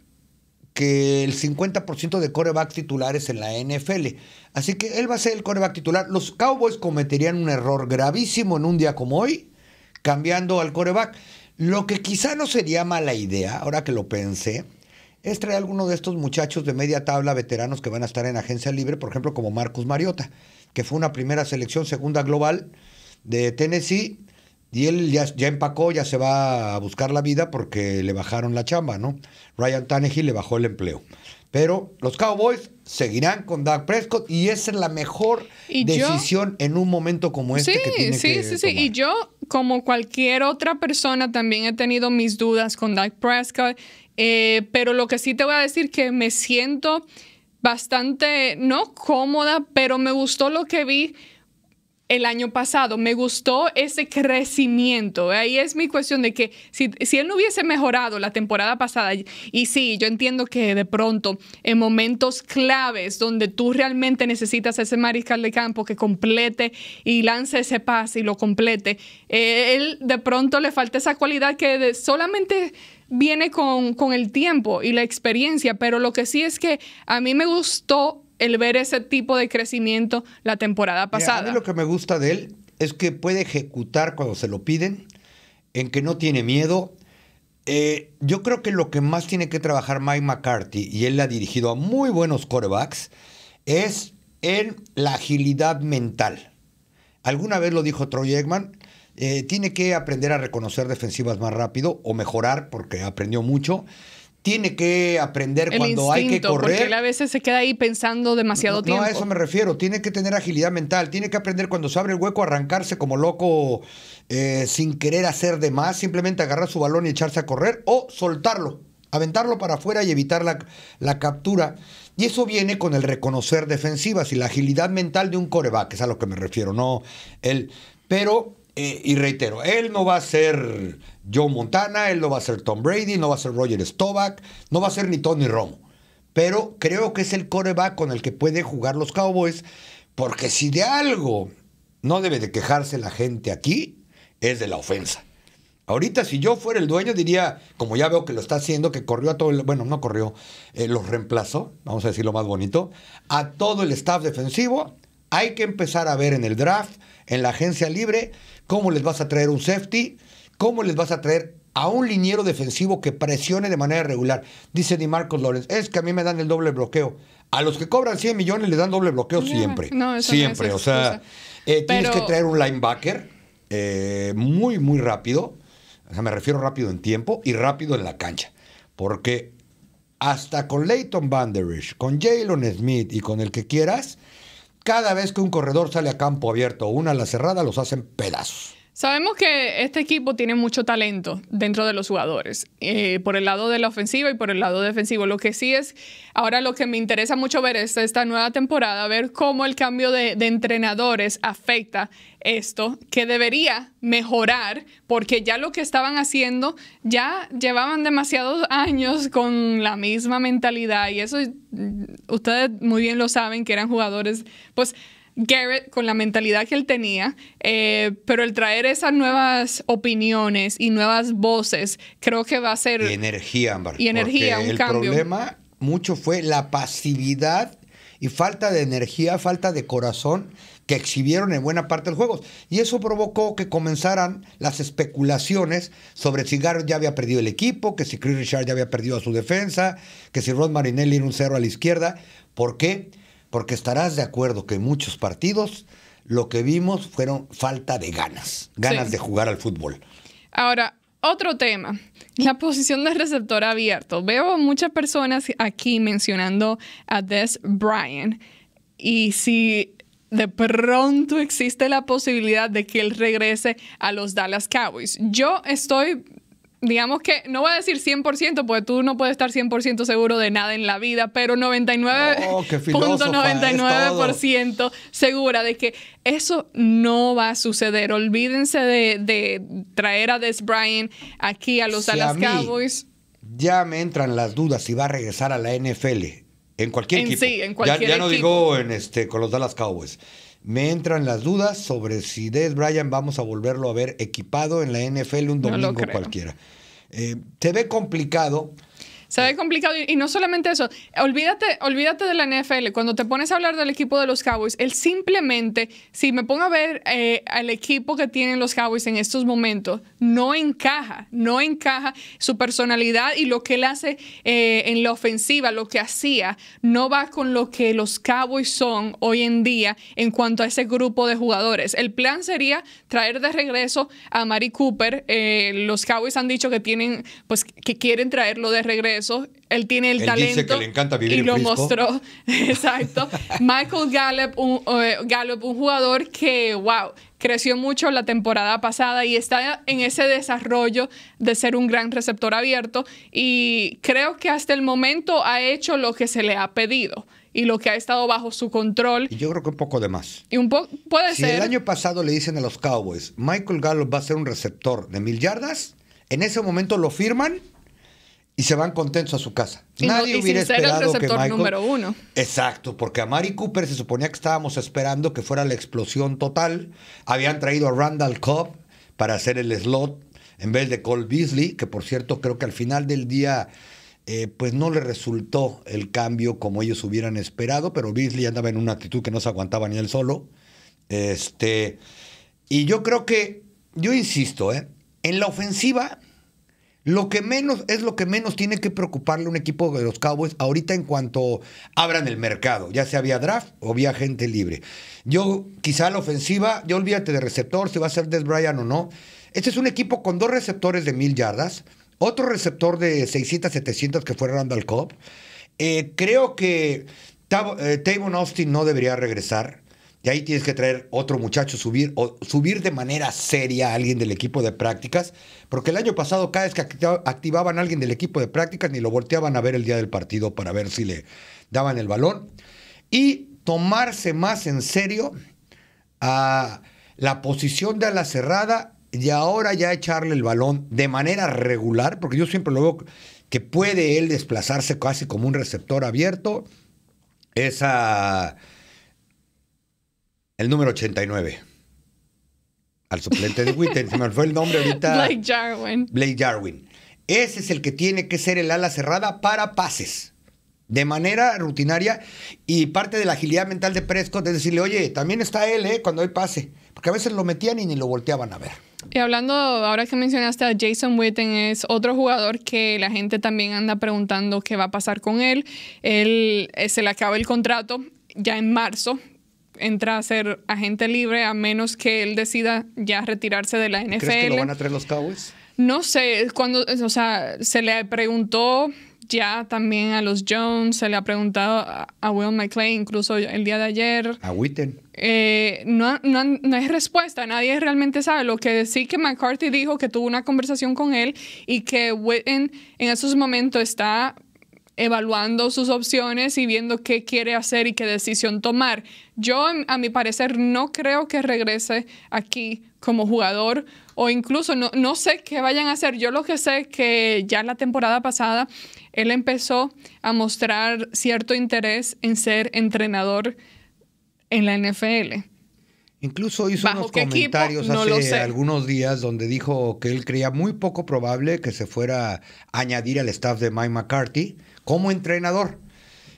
que el 50% de coreback titulares en la NFL. Así que él va a ser el coreback titular. Los Cowboys cometerían un error gravísimo en un día como hoy, cambiando al coreback. Lo que quizá no sería mala idea, ahora que lo pensé, es traer a alguno de estos muchachos de media tabla, veteranos que van a estar en agencia libre, por ejemplo, como Marcus Mariota, que fue una primera selección, segunda global de Tennessee y él ya, ya, empacó, ya se va a buscar la vida porque le bajaron la chamba, ¿no? Ryan Tannehill le bajó el empleo. Pero los Cowboys seguirán con Doug Prescott y esa es la mejor decisión en un momento como este. Sí, que tiene sí, sí, sí. Y yo, como cualquier otra persona, también he tenido mis dudas con Doug Prescott. Eh, pero lo que sí te voy a decir que me siento bastante, no cómoda, pero me gustó lo que vi el año pasado. Me gustó ese crecimiento. Ahí es mi cuestión de que si, él no hubiese mejorado la temporada pasada, y sí, yo entiendo que de pronto en momentos claves donde tú realmente necesitas ese mariscal de campo que complete y lance ese pase y lo complete, eh, él de pronto le falta esa cualidad que solamente viene con, con el tiempo y la experiencia, pero lo que sí es que a mí me gustó el ver ese tipo de crecimiento la temporada pasada. a mí lo que me gusta de él es que puede ejecutar cuando se lo piden, en que no tiene miedo. Eh, yo creo que lo que más tiene que trabajar Mike McCarthy, y él le ha dirigido a muy buenos quarterbacks es en la agilidad mental. Alguna vez lo dijo Troy Eggman, eh, tiene que aprender a reconocer defensivas más rápido o mejorar, porque aprendió mucho tiene que aprender cuando hay que correr. Porque él a veces se queda ahí pensando demasiado tiempo. No, a eso me refiero. Tiene que tener agilidad mental. Tiene que aprender cuando se abre el hueco, arrancarse como loco eh, sin querer hacer de más. Simplemente agarrar su balón y echarse a correr o soltarlo. Aventarlo para afuera y evitar la, la captura. Y eso viene con el reconocer defensivas y la agilidad mental de un coreback, es a lo que me refiero, no él. Pero eh, y reitero, él no va a ser Joe Montana, él no va a ser Tom Brady, no va a ser Roger Staubach, no va a ser ni Tony Romo. Pero creo que es el coreback con el que puede jugar los Cowboys, porque si de algo no debe de quejarse la gente aquí, es de la ofensa. Ahorita, si yo fuera el dueño, diría, como ya veo que lo está haciendo, que corrió a todo el. Bueno, no corrió, eh, los reemplazó, vamos a decir lo más bonito, a todo el staff defensivo. Hay que empezar a ver en el draft, en la agencia libre, ¿Cómo les vas a traer un safety? ¿Cómo les vas a traer a un liniero defensivo que presione de manera regular? Dice Di Marcos Lorenz, es que a mí me dan el doble bloqueo. A los que cobran 100 millones les dan doble bloqueo siempre. siempre. o sea, eh, tienes que traer un linebacker eh, muy, muy rápido. O sea, me refiero rápido en tiempo y rápido en la cancha. Porque hasta con Leighton Vanderish, con Jalen Smith y con el que quieras, cada vez que un corredor sale a campo abierto o una a la cerrada, los hacen pedazos. Sabemos que este equipo tiene mucho talento dentro de los jugadores, eh, por el lado de la ofensiva y por el lado defensivo. Lo que sí es, ahora lo que me interesa mucho ver es esta nueva temporada, ver cómo el cambio de, de entrenadores afecta esto, que debería mejorar, porque ya lo que estaban haciendo, ya llevaban demasiados años con la misma mentalidad y eso mm, ustedes muy bien lo saben, que eran jugadores, pues Garrett con la mentalidad que él tenía, eh, pero el traer esas nuevas opiniones y nuevas voces creo que va a ser... Y energía, Y energía, un el cambio. El problema mucho fue la pasividad y falta de energía, falta de corazón que exhibieron en buena parte del juego. Y eso provocó que comenzaran las especulaciones sobre si Garrett ya había perdido el equipo, que si Chris Richard ya había perdido a su defensa, que si Rod Marinelli era un cero a la izquierda. ¿Por qué? porque estarás de acuerdo que muchos partidos lo que vimos fueron falta de ganas, ganas de jugar al fútbol. Ahora, otro tema, la posición de receptor abierto. Veo muchas personas aquí mencionando a Des Bryan. y si de pronto existe la posibilidad de que él regrese a los Dallas Cowboys. Yo estoy digamos que, no voy a decir 100%, porque tú no puedes estar 100% seguro de nada en la vida, pero 99.99% segura de que eso no va a suceder. Olvídense de, traer a Des Bryant aquí a los Dallas Cowboys. Ya me entran las dudas si va a regresar a la NFL. En cualquier equipo. ya, no digo en este, con los Dallas Cowboys me entran las dudas sobre si Des Bryan vamos a volverlo a ver equipado en la NFL un domingo cualquiera. Eh, se ve complicado se ve complicado. Y, no solamente eso, olvídate, olvídate de la NFL. Cuando te pones a hablar del equipo de los Cowboys, él simplemente, si me pongo a ver eh, al equipo que tienen los Cowboys en estos momentos, no encaja, no encaja su personalidad y lo que él hace eh, en la ofensiva, lo que hacía, no va con lo que los Cowboys son hoy en día en cuanto a ese grupo de jugadores. El plan sería traer de regreso a Mari Cooper. Eh, los Cowboys han dicho que tienen, pues que quieren traerlo de regreso él tiene el talento. y lo mostró. Exacto. Michael Gallup un, eh, un jugador que, wow, creció mucho la temporada pasada y está en ese desarrollo de ser un gran receptor abierto. Y creo que hasta el momento ha hecho lo que se le ha pedido y lo que ha estado bajo su control. Y yo creo que un poco de más. Y un poco puede si El año pasado le dicen a los Cowboys, Michael Gallup va a ser un receptor de mil yardas. En ese momento lo firman y se van contentos a su casa. Nadie hubiera esperado ser el receptor que Michael... número uno. Exacto, porque a Mari Cooper se suponía que estábamos esperando que fuera la explosión total. Habían traído a Randall Cobb para hacer el slot en vez de Cole Beasley, que por cierto creo que al final del día eh, pues no le resultó el cambio como ellos hubieran esperado, pero Beasley andaba en una actitud que no se aguantaba ni él solo. Este, y yo creo que, yo insisto, ¿eh? en la ofensiva lo que menos es lo que menos tiene que preocuparle un equipo de los Cowboys ahorita en cuanto abran el mercado, ya sea vía draft o vía gente libre. Yo, quizá la ofensiva, yo olvídate de receptor, si va a ser Des Bryant o no. Este es un equipo con dos receptores de mil yardas, otro receptor de 600, 700 que fue Randall Cobb. Eh, creo que eh, Austin no debería regresar. Y ahí tienes que traer otro muchacho, subir, o subir de manera seria a alguien del equipo de prácticas, porque el año pasado cada vez que activaban a alguien del equipo de prácticas ni lo volteaban a ver el día del partido para ver si le daban el balón. Y tomarse más en serio a la posición de ala cerrada y ahora ya echarle el balón de manera regular, porque yo siempre lo veo que puede él desplazarse casi como un receptor abierto. Esa el número 89. Al suplente de Witten. Se me fue el nombre ahorita. Blake Jarwin. Blake Jarwin. Ese es el que tiene que ser el ala cerrada para pases. De manera rutinaria y parte de la agilidad mental de Prescott es decirle, oye, también está él ¿eh? cuando hay pase. Porque a veces lo metían y ni lo volteaban a ver. Y hablando, ahora que mencionaste a Jason Witten, es otro jugador que la gente también anda preguntando qué va a pasar con él. Él eh, se le acaba el contrato ya en marzo entra a ser agente libre a menos que él decida ya retirarse de la NFL. ¿Crees que lo van a traer los Cowboys? No sé, cuando, o sea, se le preguntó ya también a los Jones, se le ha preguntado a Will McClay, incluso el día de ayer. A Witten. Eh, no, no, no hay respuesta, nadie realmente sabe. Lo que sí que McCarthy dijo que tuvo una conversación con él y que Witten en esos momentos está evaluando sus opciones y viendo qué quiere hacer y qué decisión tomar. Yo, a mi parecer, no creo que regrese aquí como jugador o incluso no, sé qué vayan a hacer. Yo lo que sé es que ya la temporada pasada él empezó a mostrar cierto interés en ser entrenador en la NFL. Incluso hizo unos comentarios hace algunos días donde dijo que él creía muy poco probable que se fuera a añadir al staff de Mike McCarthy como entrenador.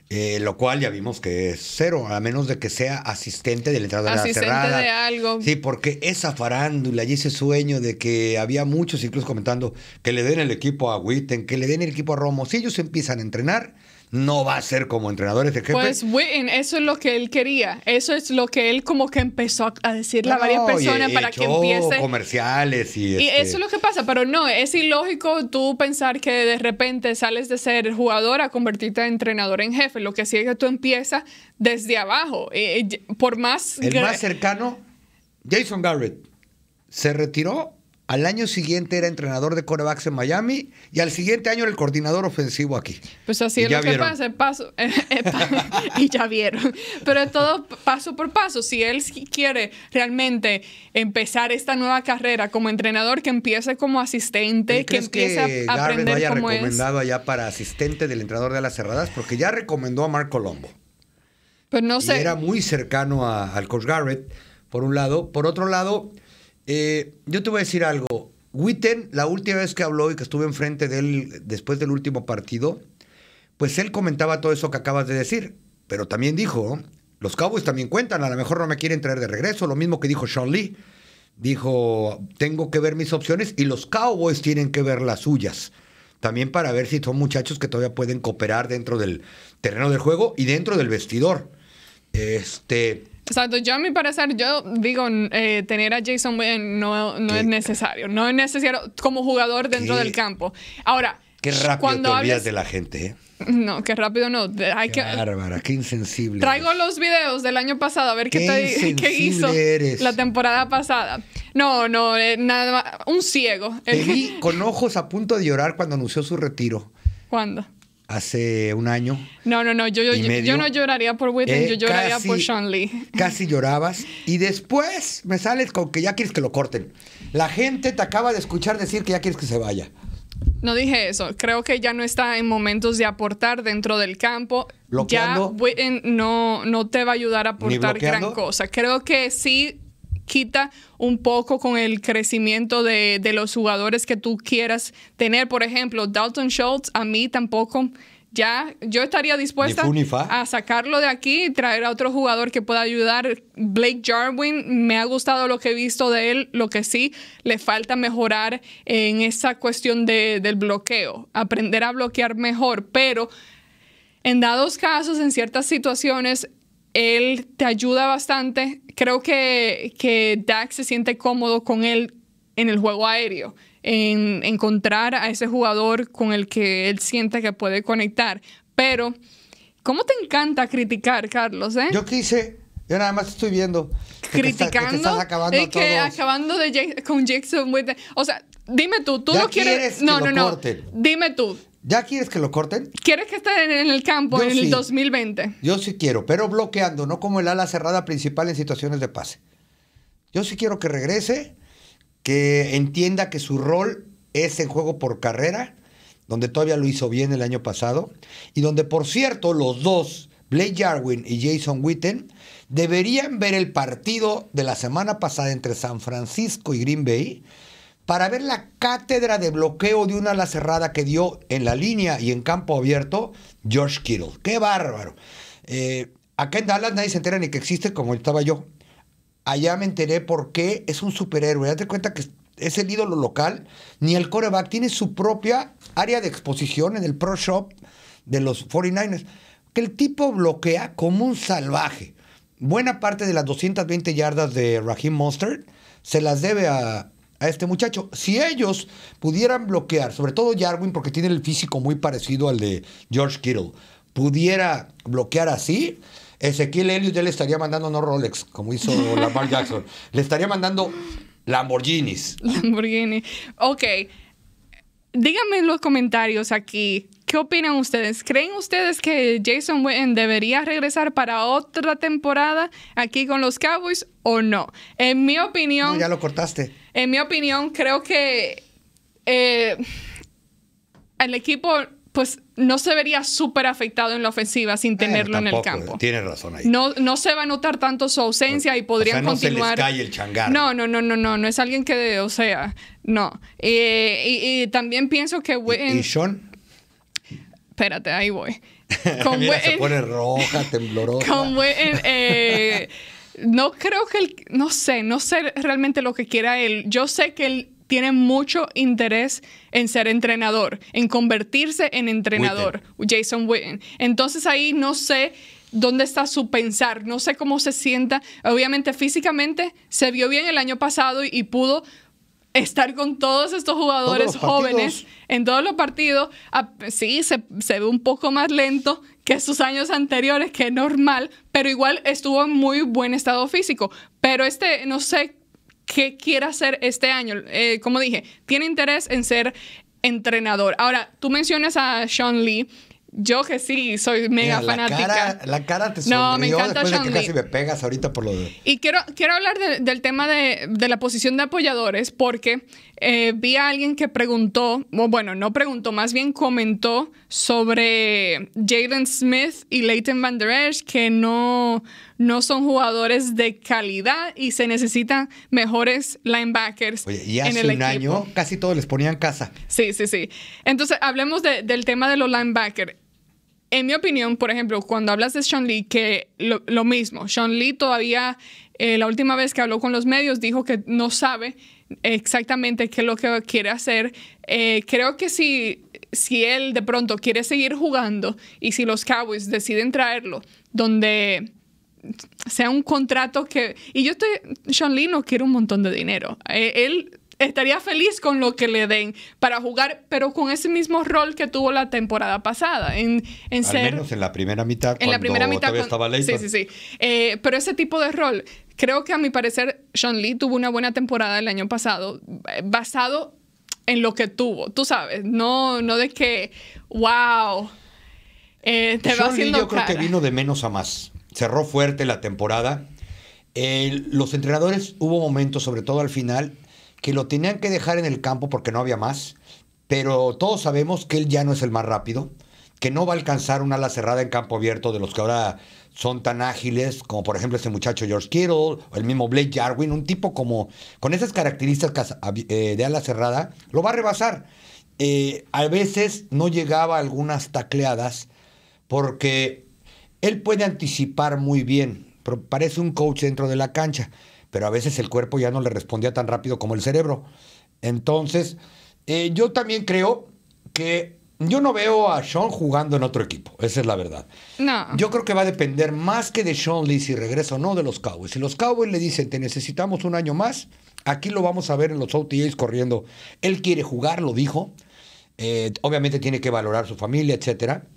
Eh, lo cual ya vimos que es cero, a menos de que sea asistente de la entrada asistente cerrada. de algo. Sí, porque esa farándula y ese sueño de que había muchos incluso comentando que le den el equipo a Witten, que le den el equipo a Romo. Si ellos empiezan a entrenar, no va a ser como entrenadores de jefe. Pues Witten, eso es lo que él quería. Eso es lo que él como que empezó a decirle a varias personas para que empiece. comerciales y, este eso es lo que pasa. Pero no, es ilógico tú pensar que de repente sales de ser jugador a convertirte en entrenador en jefe. Lo que sí es que tú empiezas desde abajo. Eh, eh, por más... El más cercano, Jason Garrett, se retiró al año siguiente era entrenador de corebacks en Miami y al siguiente año era el coordinador ofensivo aquí. Pues así es lo pasa, paso, y ya vieron. Pero todo paso por paso. Si él quiere realmente empezar esta nueva carrera como entrenador, que empiece como asistente, que empiece que a, que aprender lo haya recomendado allá para asistente del entrenador de las cerradas? Porque ya recomendó a Mark Colombo. Pues no sé. era muy cercano al coach Garrett, por un lado. Por otro lado, eh, yo te voy a decir algo. Witten, la última vez que habló y que estuve enfrente de él después del último partido, pues él comentaba todo eso que acabas de decir, pero también dijo, los Cowboys también cuentan, a lo mejor no me quieren traer de regreso, lo mismo que dijo Sean Lee. Dijo, tengo que ver mis opciones y los Cowboys tienen que ver las suyas. También para ver si son muchachos que todavía pueden cooperar dentro del terreno del juego y dentro del vestidor. Este, sea, yo a mi parecer, yo digo, eh, tener a Jason Wayne no, es necesario, no es necesario como jugador dentro del campo. Ahora, Qué rápido de la gente, ¿eh? No, qué rápido no. Hay que... bárbara, qué insensible. Traigo los videos del año pasado a ver qué, qué, qué hizo la temporada pasada. No, no, eh, nada más. Un ciego. Te con ojos a punto de llorar cuando anunció su retiro. ¿Cuándo? hace un año. No, no, no, yo, yo, no lloraría por Whitney, yo eh, lloraría por Sean Lee. Casi llorabas. Y después me sales con que ya quieres que lo corten. La gente te acaba de escuchar decir que ya quieres que se vaya. No dije eso. Creo que ya no está en momentos de aportar dentro del campo. ya no, no te va a ayudar a aportar gran cosa. Creo que sí quita un poco con el crecimiento de, los jugadores que tú quieras tener. Por ejemplo, Dalton Schultz a mí tampoco ya yo estaría dispuesta a sacarlo de aquí y traer a otro jugador que pueda ayudar. Blake Jarwin, me ha gustado lo que he visto de él, lo que sí le falta mejorar en esa cuestión de, del bloqueo, aprender a bloquear mejor, pero en dados casos, en ciertas situaciones, él te ayuda bastante. Creo que, que Dak se siente cómodo con él en el juego aéreo, en encontrar a ese jugador con el que él siente que puede conectar. Pero, ¿cómo te encanta criticar, Carlos? Eh? Yo quise, yo nada más estoy viendo. Criticando. acabando, eh, de, con Jackson. O sea, Dime tú, tú no quieres. no, que lo Corten. Dime tú. ¿Ya quieres que lo corten? ¿Quieres que esté en el campo en el 2020? Yo sí quiero, pero bloqueando, no como el ala cerrada principal en situaciones de pase. Yo sí quiero que regrese, que entienda que su rol es en juego por carrera, donde todavía lo hizo bien el año pasado, y donde, por cierto, los dos, Blake Jarwin y Jason Witten, deberían ver el partido de la semana pasada entre San Francisco y Green Bay para ver la cátedra de bloqueo de una ala cerrada que dio en la línea y en campo abierto George Kittle. ¡Qué bárbaro! Eh, acá en Dallas nadie se entera ni que existe como estaba yo. Allá me enteré por qué es un superhéroe. Date cuenta que es el ídolo local, ni el coreback. Tiene su propia área de exposición en el Pro Shop de los 49ers. Que el tipo bloquea como un salvaje. Buena parte de las 220 yardas de Raheem Monster se las debe a, a este muchacho. Si ellos pudieran bloquear, sobre todo Jarwin, porque tiene el físico muy parecido al de George Kittle, pudiera bloquear así, Ezequiel Elliott ya le estaría mandando no Rolex, como hizo Lamar Jackson, le estaría mandando Lamborghinis. Lamborghini. Ok. Díganme en los comentarios aquí, ¿qué opinan ustedes? ¿Creen ustedes que Jason Wayne debería regresar para otra temporada aquí con los Cowboys o no. En mi opinión. ya lo cortaste. En mi opinión, creo que eh, el equipo, pues, no se vería súper afectado en la ofensiva sin eh, tenerlo en el campo. Tienes razón ahí. No, se va a notar tanto su ausencia y podrían continuar. Se el No, no, no, no, no. No es alguien que, o sea, no. y, también pienso que. ¿Y, Espérate, ahí voy. Con se pone roja, temblorosa. Con Witten, eh, no creo que él, no sé, no sé realmente lo que quiera él. Yo sé que él tiene mucho interés en ser entrenador, en convertirse en entrenador, Jason Witten. Entonces ahí no sé dónde está su pensar, no sé cómo se sienta. Obviamente físicamente se vio bien el año pasado y, pudo estar con todos estos jugadores jóvenes en todos los partidos. Ah, sí, se, se ve un poco más lento, que sus años anteriores, que es normal, pero igual estuvo en muy buen estado físico. Pero este, no sé qué quiere hacer este año. Eh, como dije, tiene interés en ser entrenador. Ahora, tú mencionas a Sean Lee. Yo que sí, soy mega la fanática. Cara, la cara te sonrió no, después que casi me pegas ahorita por lo de... Y quiero, quiero hablar del tema de, de la posición de apoyadores porque eh, vi a alguien que preguntó, bueno, no preguntó, más bien comentó sobre Jaden Smith y Leighton Van Der Esch, que no, no son jugadores de calidad y se necesitan mejores linebackers. Oye, y hace en el un año casi todos les ponían casa. Sí, sí, sí. Entonces, hablemos del tema de los linebackers en mi opinión, por ejemplo, cuando hablas de Sean Lee, que lo, mismo, Sean Lee todavía, eh, la última vez que habló con los medios, dijo que no sabe exactamente qué es lo que quiere hacer. Eh, creo que si, si él de pronto quiere seguir jugando y si los Cowboys deciden traerlo, donde sea un contrato que... Y yo estoy... Sean Lee no quiere un montón de dinero. Eh, él estaría feliz con lo que le den para jugar, pero con ese mismo rol que tuvo la temporada pasada. En, en Al menos en la primera mitad. En la primera mitad. sí, sí, sí. Eh, pero ese tipo de rol, Creo que a mi parecer Sean Lee tuvo una buena temporada el año pasado, eh, basado en lo que tuvo, tú sabes, no, no de que, wow, eh, te va haciendo Lee yo creo que vino de menos a más, cerró fuerte la temporada. los entrenadores hubo momentos, sobre todo al final, que lo tenían que dejar en el campo porque no había más, pero todos sabemos que él ya no es el más rápido, que no va a alcanzar una ala cerrada en campo abierto de los que ahora son tan ágiles como por ejemplo ese muchacho George Kittle o el mismo Blake Jarwin, un tipo como con esas características eh, de ala cerrada, lo va a rebasar. Eh, a veces no llegaba a algunas tacleadas porque él puede anticipar muy bien, parece un coach dentro de la cancha, pero a veces el cuerpo ya no le respondía tan rápido como el cerebro. Entonces, eh, yo también creo que yo no veo a Sean jugando en otro equipo, esa es la verdad. No. Yo creo que va a depender más que de Sean Lee si regresa o no de los Cowboys. Si los Cowboys le dicen, te necesitamos un año más, aquí lo vamos a ver en los OTAs corriendo. Él quiere jugar, lo dijo. Eh, obviamente tiene que valorar su familia, etcétera.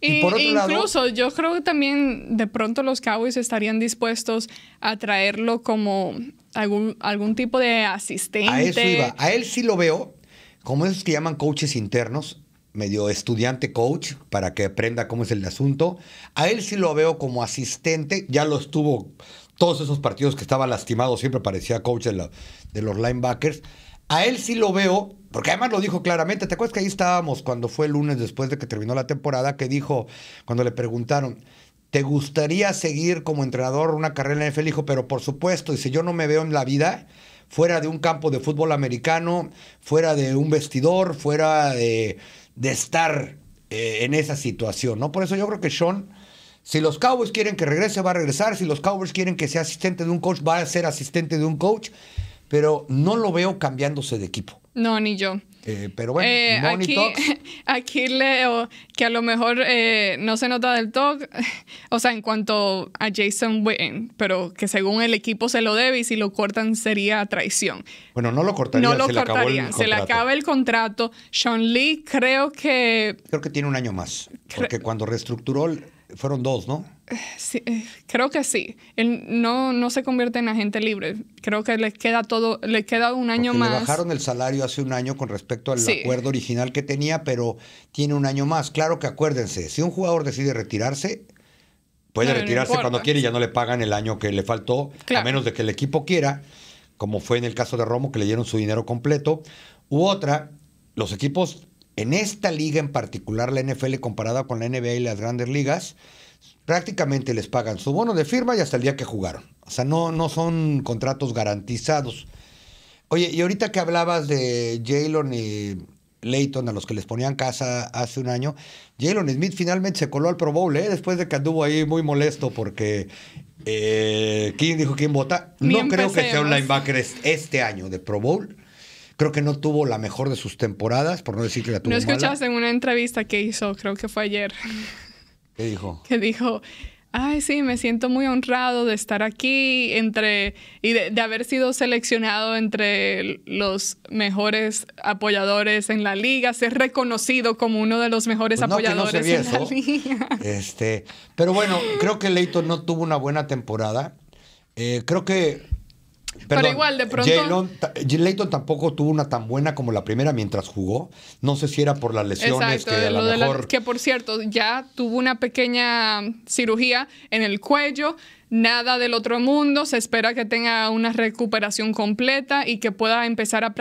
Y, por otro incluso yo creo que también de pronto los Cowboys estarían dispuestos a traerlo como algún, algún tipo de asistente. A eso iba. A él sí lo veo, como esos que llaman coaches internos, medio estudiante coach para que aprenda cómo es el asunto. A él sí lo veo como asistente, ya lo estuvo todos esos partidos que estaba lastimado, siempre parecía coach de, los linebackers. A él sí lo veo, porque además lo dijo claramente. ¿Te acuerdas que ahí estábamos cuando fue el lunes después de que terminó la temporada? Que dijo, cuando le preguntaron, ¿te gustaría seguir como entrenador una carrera en el Dijo, pero por supuesto, dice, yo no me veo en la vida fuera de un campo de fútbol americano, fuera de un vestidor, fuera de de estar eh, en esa situación, ¿no? Por eso yo creo que Sean, si los Cowboys quieren que regrese, va a regresar. Si los Cowboys quieren que sea asistente de un coach, va a ser asistente de un coach. Pero no lo veo cambiándose de equipo. No, ni yo. Eh, pero bueno, eh, aquí, leo que a lo mejor eh, no se nota del todo, o sea, en cuanto a Jason Witten, pero que según el equipo se lo debe y si lo cortan sería traición. Bueno, no lo cortarían, no se cortarían, le acaba el contrato. Sean Lee creo que... Creo que tiene un año más, porque cuando reestructuró fueron dos, ¿no? Sí, eh, creo que sí. Él no, no se convierte en agente libre. Creo que le queda todo, le queda un año más. Le bajaron el salario hace un año con respecto al acuerdo original que tenía, pero tiene un año más. Claro que acuérdense, si un jugador decide retirarse, puede retirarse cuando quiere y ya no le pagan el año que le faltó, a menos de que el equipo quiera, como fue en el caso de Romo, que le dieron su dinero completo. U otra, los equipos en esta liga en particular, la NFL comparada con la NBA y las grandes ligas, prácticamente les pagan su bono de firma y hasta el día que jugaron. O sea, no, no son contratos garantizados. Oye, y ahorita que hablabas de Jalen y Leighton, a los que les ponían casa hace un año, Jalen Smith finalmente se coló al Pro Bowl, ¿eh? después de que anduvo ahí muy molesto porque eh, ¿quién dijo quién vota? No creo que sea un linebacker este año de Pro Bowl. Creo que no tuvo la mejor de sus temporadas, por no decir que la tuvo. ¿No escuchaste en una entrevista que hizo? Creo que fue ayer. ¿Qué dijo? Que dijo. Ay, sí, me siento muy honrado de estar aquí entre y de, haber sido seleccionado entre los mejores apoyadores en la liga, ser reconocido como uno de los mejores pues apoyadores en la liga. Este, pero bueno, creo que Leito no tuvo una buena temporada. Eh, creo que pero igual, de pronto. Jalen, Layton tampoco tuvo una tan buena como la primera mientras jugó. No sé si era por las lesiones que a lo, Que por cierto, ya tuvo una pequeña mm, cirugía en el cuello. Nada del otro mundo. Se espera que tenga una recuperación completa y que pueda empezar a,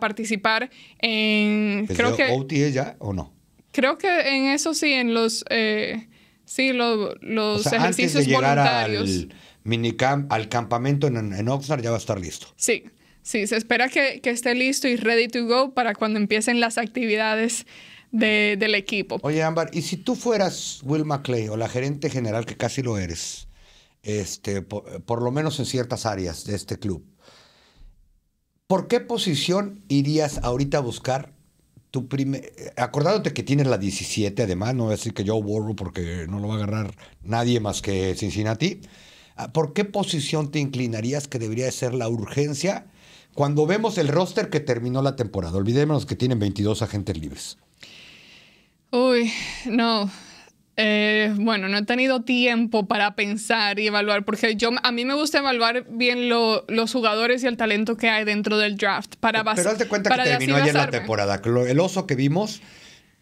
participar en. creo que. E ya o no? Creo que en eso sí, en los. Eh, sí, los ejercicios voluntarios minicamp al campamento en, en Oxnard ya va a estar listo. Sí, sí, se espera que, esté listo y ready to go para cuando empiecen las actividades del equipo. Oye, Ámbar, y si tú fueras Will McClay o la gerente general, que casi lo eres, este, por, lo menos en ciertas áreas de este club, ¿por qué posición irías ahorita a buscar tu primer. Acordándote que tienes la 17, además, no voy a decir que yo borro porque no lo va a agarrar nadie más que Cincinnati. Ah, ¿Por qué posición te inclinarías que debería ser la urgencia cuando vemos el roster que terminó la temporada? Olvidémonos que tienen 22 agentes libres. Uy, no. Eh, bueno, no he tenido tiempo para pensar y evaluar, porque yo, a mí me gusta evaluar bien los jugadores y el talento que hay dentro del draft. Para Pero hazte cuenta que terminó ayer la temporada. El oso que vimos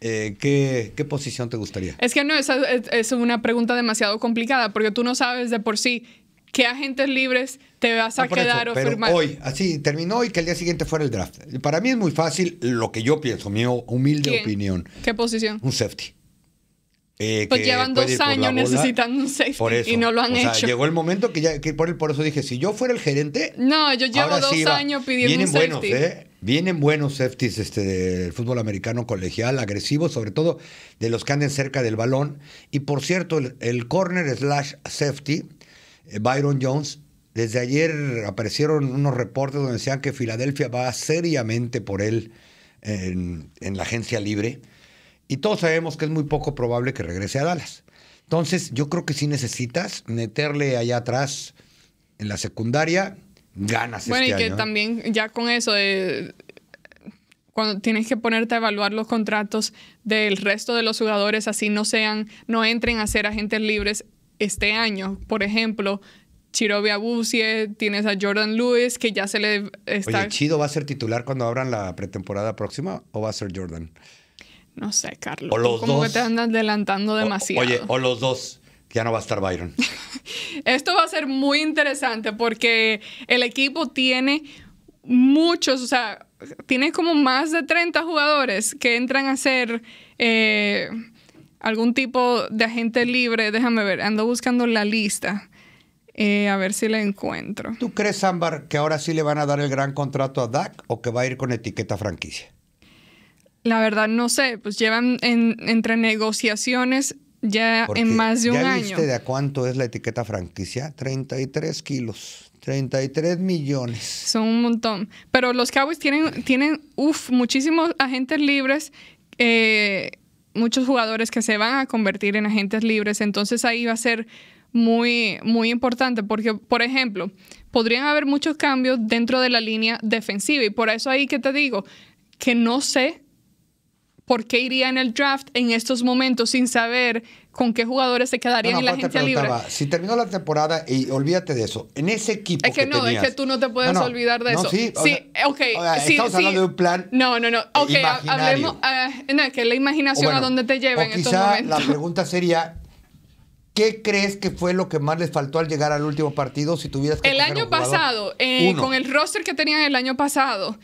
eh, ¿qué, ¿qué, posición te gustaría? Es que no, es, es una pregunta demasiado complicada porque tú no sabes de por sí qué agentes libres te vas a quedar o pero firmar. Hoy, así terminó y que el día siguiente fuera el draft. Para mí es muy fácil lo que yo pienso, mi humilde opinión. ¿Qué posición? Un safety. Eh, pues llevan dos años necesitan un safety y no lo han hecho. llegó el momento que ya, por, eso dije, si yo fuera el gerente. No, yo llevo dos años pidiendo Vienen un buenos, safety. ¿eh? vienen buenos safeties este, del fútbol americano colegial, agresivos, sobre todo de los que anden cerca del balón. Y por cierto, el, corner slash safety, eh, Byron Jones, desde ayer aparecieron unos reportes donde decían que Filadelfia va seriamente por él en la agencia libre y todos sabemos que es muy poco probable que regrese a Dallas. Entonces, yo creo que sí necesitas meterle allá atrás en la secundaria ganas. Bueno, este y que ¿eh? también ya con eso cuando tienes que ponerte a evaluar los contratos del resto de los jugadores, así no sean, no entren a ser agentes libres este año. Por ejemplo, Chirovia Busie, tienes a Jordan Lewis, que ya se le está. Oye, ¿Chido va a ser titular cuando abran la pretemporada próxima o va a ser Jordan? No sé, Carlos. O los como que te andas adelantando demasiado. oye, o los dos. Ya no va a estar Byron. Esto va a ser muy interesante porque el equipo tiene muchos, o sea, tiene como más de 30 jugadores que entran a ser eh, algún tipo de agente libre. Déjame ver, ando buscando la lista. Eh, a ver si la encuentro. ¿Tú crees, Ámbar, que ahora sí le van a dar el gran contrato a Dak o que va a ir con etiqueta franquicia? La verdad no sé, pues llevan entre negociaciones ya en más de un ¿ya viste año. de cuánto es la etiqueta franquicia? 33 kilos, 33 millones. Son un montón. Pero los Cowboys tienen, tienen muchísimos agentes libres, eh, muchos jugadores que se van a convertir en agentes libres. Entonces ahí va a ser muy, muy importante porque, por ejemplo, podrían haber muchos cambios dentro de la línea defensiva y por eso ahí que te digo que no sé ¿por qué iría en el draft en estos momentos sin saber con qué jugadores se quedarían en la agencia libre? Si terminó la temporada, y olvídate de eso, en ese equipo. Es que, no, es que tú no te puedes olvidar de eso. Sí, sí Sí, estamos hablando de un plan. No, no, no. Ok, hablemos. Eh, que la imaginación a dónde te lleva en estos momentos. La pregunta sería. ¿Qué crees que fue lo que más les faltó al llegar al último partido si tuvieras que... El año pasado, eh, con el roster que tenían el año pasado,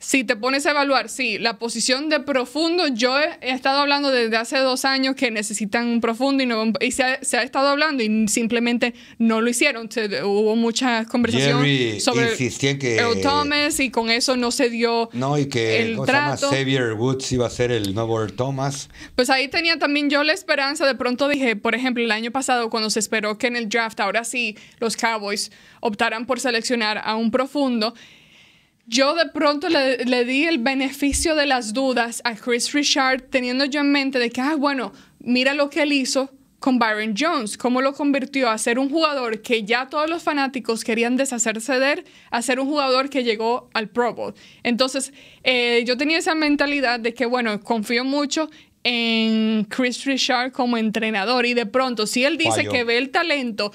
si te pones a evaluar, sí, la posición de profundo, yo he, estado hablando desde hace dos años que necesitan un profundo y, se, ha, estado hablando y simplemente no lo hicieron. hubo muchas conversaciones sobre el Thomas y con eso no se dio No, y que el trato. Xavier Woods iba a ser el nuevo Thomas. Pues ahí tenía también yo la esperanza, de pronto dije, por ejemplo, el año pasado cuando se esperó que en el draft ahora sí los Cowboys optaran por seleccionar a un profundo, yo de pronto le, di el beneficio de las dudas a Chris Richard, teniendo yo en mente de que, ah, bueno, mira lo que él hizo con Byron Jones, cómo lo convirtió a ser un jugador que ya todos los fanáticos querían deshacerse de a ser un jugador que llegó al Pro Bowl. Entonces, eh, yo tenía esa mentalidad de que, bueno, confío mucho en Chris Richard como entrenador y de pronto, si él dice que ve el talento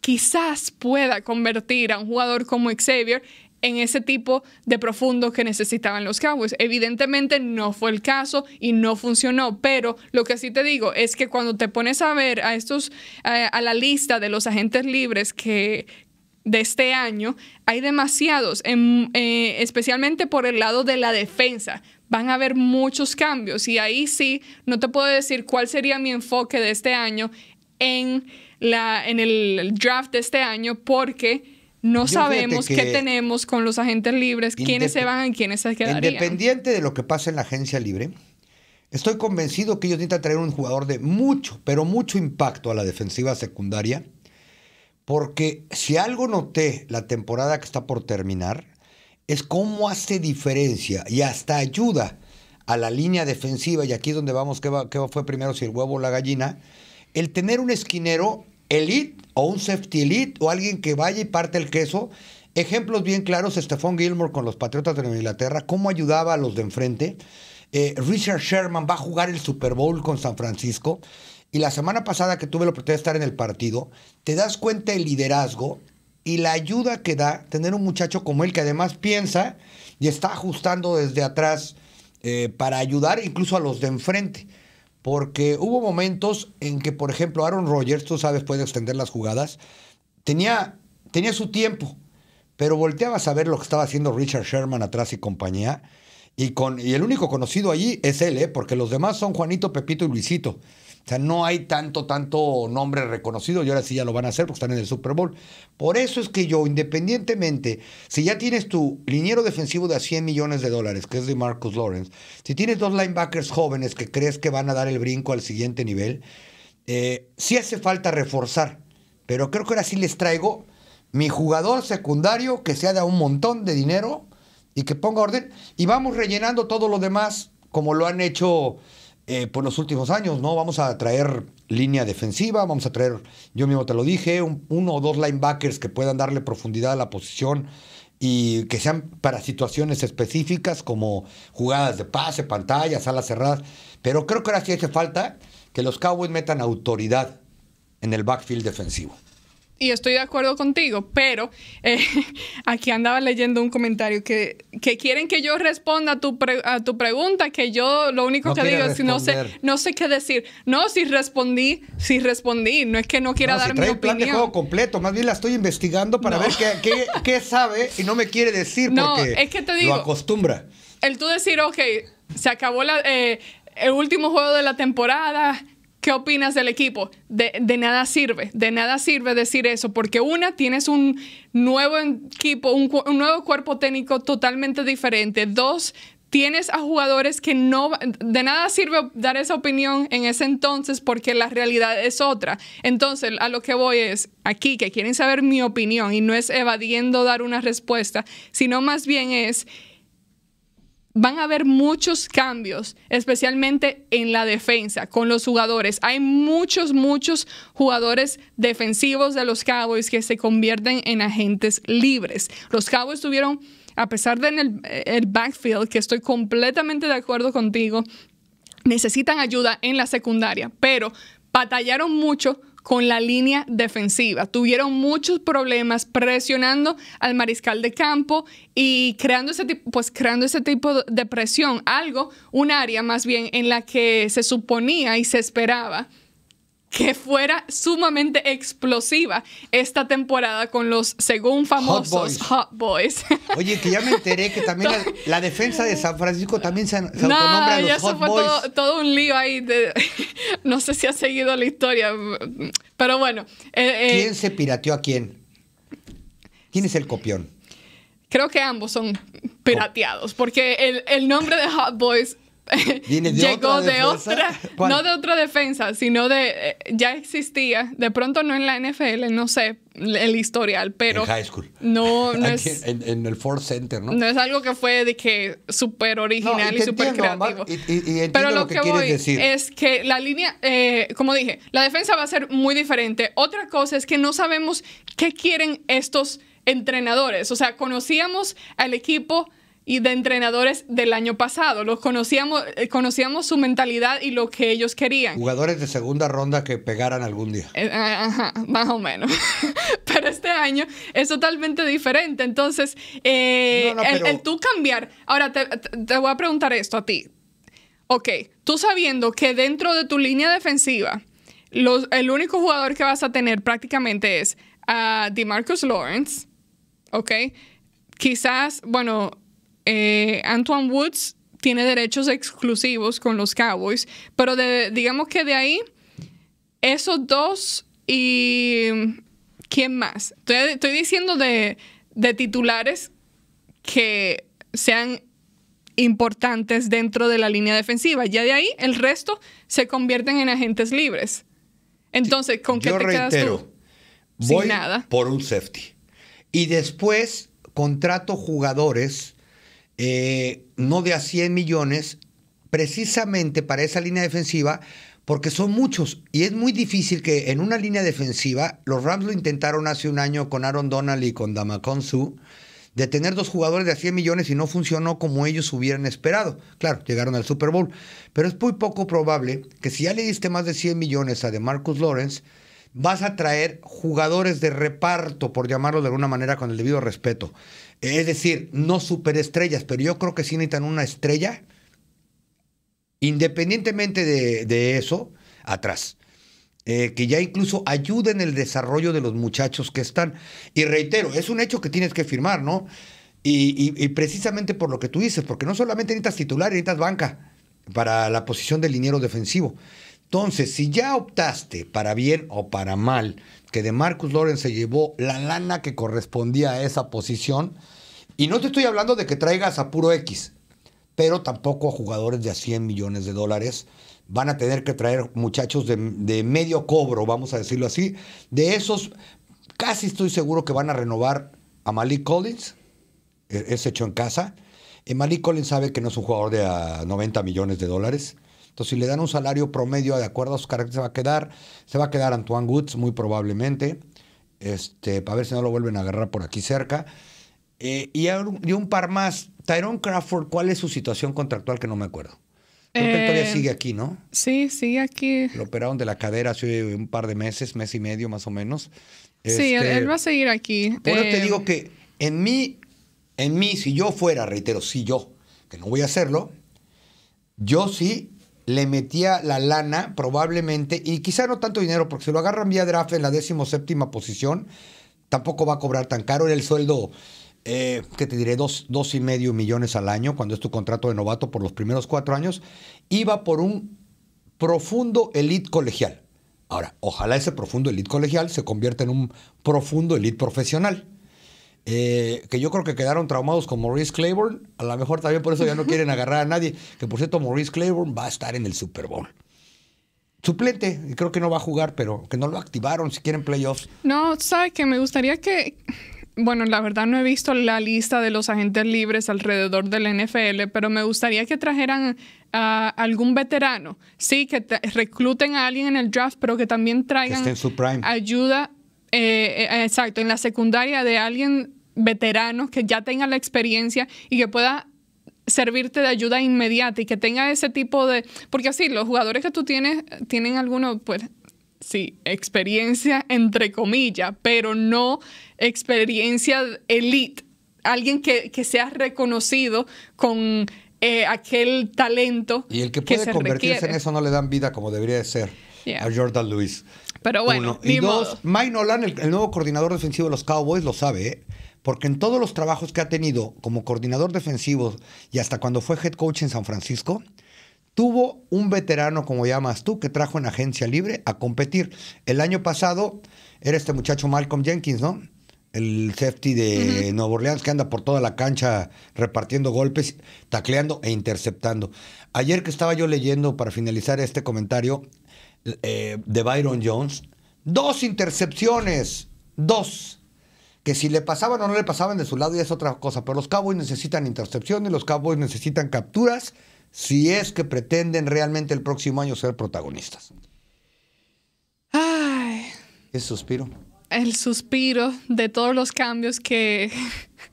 quizás pueda convertir a un jugador como Xavier en ese tipo de profundo que necesitaban los Cowboys. Evidentemente no fue el caso y no funcionó, pero lo que sí te digo es que cuando te pones a ver a estos, a, la lista de los agentes libres que, de este año, hay demasiados, eh, especialmente por el lado de la defensa. Van a haber muchos cambios y ahí sí, no te puedo decir cuál sería mi enfoque de este año en, la, en el draft de este año porque no sabemos qué tenemos con los agentes libres, quiénes se van quiénes se quedarían. Independiente de lo que pase en la agencia libre, estoy convencido que ellos necesitan traer un jugador de mucho, pero mucho impacto a la defensiva secundaria, porque si algo noté la temporada que está por terminar, es cómo hace diferencia y hasta ayuda a la línea defensiva, y aquí es donde vamos, qué, fue primero, si el huevo o la gallina, el tener un esquinero elite o un safety elite o alguien que vaya y parte el queso. Ejemplos bien claros, Stephon Gilmore con los Patriotas de Inglaterra, cómo ayudaba a los de enfrente. Eh, Richard Sherman va a jugar el Super Bowl con San Francisco. Y la semana pasada que tuve la oportunidad de estar en el partido, te das cuenta el liderazgo y la ayuda que da tener un muchacho como él que además piensa y está ajustando desde atrás eh, para ayudar incluso a los de enfrente porque hubo momentos en que, por ejemplo, Aaron Rodgers, tú sabes, puede extender las jugadas, tenía, su tiempo, pero volteaba a saber lo que estaba haciendo Richard Sherman atrás y compañía. Y, con, y el único conocido allí es él, ¿eh? porque los demás son Juanito, Pepito y Luisito sea, no hay tanto, tanto nombre reconocido y ahora sí ya lo van a hacer porque están en el Super Bowl. Por eso es que yo, independientemente, si ya tienes tu liniero defensivo de 100 millones de dólares, que es de Marcus Lawrence, si tienes dos linebackers jóvenes que crees que van a dar el brinco al siguiente nivel, eh, sí hace falta reforzar. Pero creo que ahora sí les traigo mi jugador secundario que sea de un montón de dinero y que ponga orden. Y vamos rellenando todo lo demás como lo han hecho eh, por los últimos años, ¿no? Vamos a traer línea defensiva, vamos a traer, yo mismo te lo dije, uno o dos linebackers que puedan darle profundidad a la posición y que sean para situaciones específicas como jugadas de pase, pantallas, salas cerradas. Pero creo que ahora sí hace falta que los Cowboys metan autoridad en el backfield defensivo y estoy de acuerdo contigo, pero eh, aquí andaba leyendo un comentario que, quieren que yo responda a tu, a tu pregunta, que yo lo único que digo es que no sé, no sé qué decir. No, si respondí, si respondí, no es que no quiera no, dar mi opinión. plan de juego completo, más bien la estoy investigando para ver qué, sabe y no me quiere decir porque es que te digo, lo acostumbra. El tú decir, ok, se acabó la... Eh, el último juego de la temporada, ¿Qué opinas del equipo? De, nada sirve, de nada sirve decir eso, porque una, tienes un nuevo equipo, un, un nuevo cuerpo técnico totalmente diferente. Dos, tienes a jugadores que no, de nada sirve dar esa opinión en ese entonces porque la realidad es otra. Entonces, a lo que voy es aquí, que quieren saber mi opinión y no es evadiendo dar una respuesta, sino más bien es van a haber muchos cambios, especialmente en la defensa, con los jugadores. Hay muchos, muchos jugadores defensivos de los Cowboys que se convierten en agentes libres. Los Cowboys tuvieron, a pesar de el, backfield, que estoy completamente de acuerdo contigo, necesitan ayuda en la secundaria, pero batallaron mucho con la línea defensiva. Tuvieron muchos problemas presionando al mariscal de campo y creando ese, pues, creando ese tipo de presión, algo, un área más bien en la que se suponía y se esperaba que fuera sumamente explosiva esta temporada con los, según famosos, Hot Boys. Oye, que ya me enteré que también la, defensa de San Francisco también se, autonombra a los ya Hot boys. Todo, un lío ahí. no sé si ha seguido la historia, pero bueno. Eh, eh, ¿Quién se pirateó a quién? ¿Quién es el copión? Creo que ambos son pirateados, porque el nombre de Hot Boys llegó de otra, no de otra defensa, sino de, eh, ya existía, de pronto no en la NFL, no sé el historial, pero... high school. No, no es... En, el Ford Center, ¿no? No es algo que fue de que súper original y, súper creativo. pero lo, que, que voy decir. es que la línea, eh, como dije, la defensa va a ser muy diferente. Otra cosa es que no sabemos qué quieren estos entrenadores. O sea, conocíamos al equipo y de entrenadores del año pasado. Los conocíamos, eh, conocíamos su mentalidad y lo que ellos querían. Jugadores de segunda ronda que pegaran algún día. Eh, eh, ajá, más o menos. pero este año es totalmente diferente. Entonces, el, tú cambiar. Ahora te, voy a preguntar esto a ti. Ok, tú sabiendo que dentro de tu línea defensiva, el único jugador que vas a tener prácticamente es a DeMarcus Lawrence, ¿ok? Quizás, bueno, eh, Antoine Woods tiene derechos exclusivos con los Cowboys, pero digamos que de ahí, esos dos y ¿quién más? Estoy, diciendo de, titulares que sean importantes dentro de la línea defensiva. Ya de ahí, el resto se convierten en agentes libres. Entonces, ¿con qué te reitero, quedas tú? Voy por un safety. Y después contrato jugadores eh, no de a 100 millones, precisamente para esa línea defensiva, porque son muchos. Y es muy difícil que en una línea defensiva, los Rams lo intentaron hace un año con Aaron Donald y con Damacon Su, de tener dos jugadores de a 100 millones y no funcionó como ellos hubieran esperado. Claro, llegaron al Super Bowl. Pero es muy poco probable que si ya le diste más de 100 millones a de Marcus Lawrence, vas a traer jugadores de reparto, por llamarlo de alguna manera con el debido respeto. Es decir, no superestrellas, pero yo creo que sí necesitan una estrella, independientemente de, eso, atrás. Eh, que ya incluso ayude en el desarrollo de los muchachos que están. Y reitero, es un hecho que tienes que firmar, ¿no? Y, y, y precisamente por lo que tú dices, porque no solamente necesitas titular, necesitas banca para la posición del liniero defensivo. Entonces, si ya optaste para bien o para mal, que de Marcus Lawrence se llevó la lana que correspondía a esa posición, y no te estoy hablando de que traigas a puro X, pero tampoco a jugadores de a 100 millones de dólares, van a tener que traer muchachos de, medio cobro, vamos a decirlo así. De esos, casi estoy seguro que van a renovar a Malik Collins, e-, es hecho en casa. Malik Collins sabe que no es un jugador de a 90 millones de dólares. Entonces, si le dan un salario promedio de acuerdo a sus caracteres, se va a quedar. Se va a quedar Antoine Woods, muy probablemente. Este, para ver si no lo vuelven a agarrar por aquí cerca. Eh, y, un, un, par más. Tyrone Crawford, ¿cuál es su situación contractual que no me acuerdo? Creo que todavía eh, sigue aquí, ¿no? Sí, sigue aquí. Lo operaron de la cadera hace un par de meses, mes y medio más o menos. sí, él, este, va a seguir aquí. Pero te eh, digo que en mí, en mí, si yo fuera, reitero, si yo, que no voy a hacerlo, yo sí le metía la lana probablemente, y quizá no tanto dinero, porque si lo agarran vía draft en la décimo séptima posición, tampoco va a cobrar tan caro el sueldo. Eh, que te diré, dos, dos, y medio millones al año, cuando es tu contrato de novato por los primeros cuatro años, iba por un profundo elite colegial. Ahora, ojalá ese profundo elite colegial se convierta en un profundo elite profesional. Eh, que yo creo que quedaron traumados con Maurice Claiborne. A lo mejor también por eso ya no quieren agarrar a nadie. Que por cierto, Maurice Claiborne va a estar en el Super Bowl. Suplente, y creo que no va a jugar, pero que no lo activaron si quieren playoffs. No, sabe que me gustaría que. Bueno, la verdad no he visto la lista de los agentes libres alrededor del NFL, pero me gustaría que trajeran a algún veterano. Sí, que recluten a alguien en el draft, pero que también traigan que ayuda eh, eh, exacto, en la secundaria de alguien veterano que ya tenga la experiencia y que pueda servirte de ayuda inmediata y que tenga ese tipo de... Porque así, los jugadores que tú tienes tienen algunos, pues, sí, experiencia entre comillas, pero no experiencia elite. Alguien que, que sea reconocido con eh, aquel talento. Y el que puede convertirse en eso no le dan vida como debería de ser a Jordan Lewis. Pero bueno, Uno. y Mike Nolan, el, nuevo coordinador defensivo de los Cowboys, lo sabe, ¿eh? porque en todos los trabajos que ha tenido como coordinador defensivo y hasta cuando fue head coach en San Francisco, tuvo un veterano, como llamas tú, que trajo en agencia libre a competir. El año pasado era este muchacho Malcolm Jenkins, ¿no? El safety de Nuevo Nueva Orleans que anda por toda la cancha repartiendo golpes, tacleando e interceptando. Ayer que estaba yo leyendo para finalizar este comentario, eh, de Byron Jones, dos intercepciones, dos. Que si le pasaban o no le pasaban de su lado y es otra cosa, pero los Cowboys necesitan intercepciones, los Cowboys necesitan capturas si es que pretenden realmente el próximo año ser protagonistas. Ay. Es suspiro. El suspiro de todos los cambios que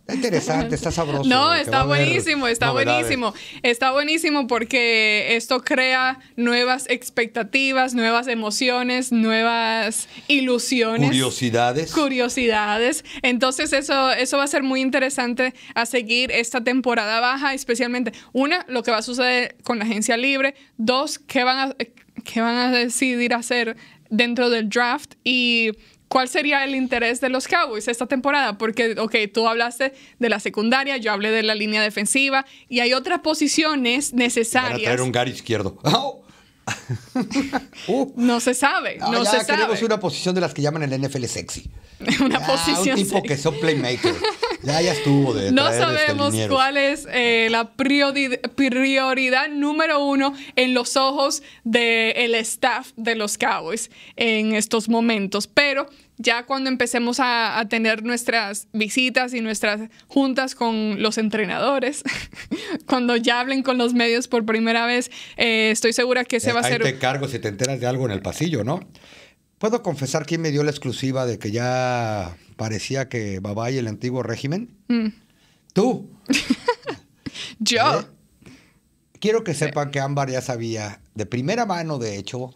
Está interesante, está sabroso. No, está buenísimo, está buenísimo. Está buenísimo porque esto crea nuevas expectativas, nuevas emociones, nuevas ilusiones. Curiosidades. Curiosidades. Entonces eso, eso va a ser muy interesante a seguir esta temporada baja, especialmente una, lo que va a suceder con la agencia libre, dos, qué van a, qué van a decidir hacer dentro del draft y ¿Cuál sería el interés de los Cowboys esta temporada? Porque, ok, tú hablaste de la secundaria, yo hablé de la línea defensiva y hay otras posiciones necesarias. Para traer un gar izquierdo. ¡Oh! no se sabe, ah, no, se sabe. Queremos una posición de las que llaman el NFL sexy. una ah, posición. Un tipo que son playmakers. No este sabemos cuál es eh, la prioridad número uno en los ojos del staff de los Cowboys en estos momentos, pero ya cuando empecemos a, tener nuestras visitas y nuestras juntas con los entrenadores, cuando ya hablen con los medios por primera vez, eh, estoy segura que se eh, va a ser Ahí te cargo si te enteras de algo en el pasillo, ¿no? Puedo confesar quién me dio la exclusiva de que ya parecía que Babá el antiguo régimen. Mm. Tú. Yo. ¿Eh? Quiero que sepan que Ámbar ya sabía de primera mano, de hecho,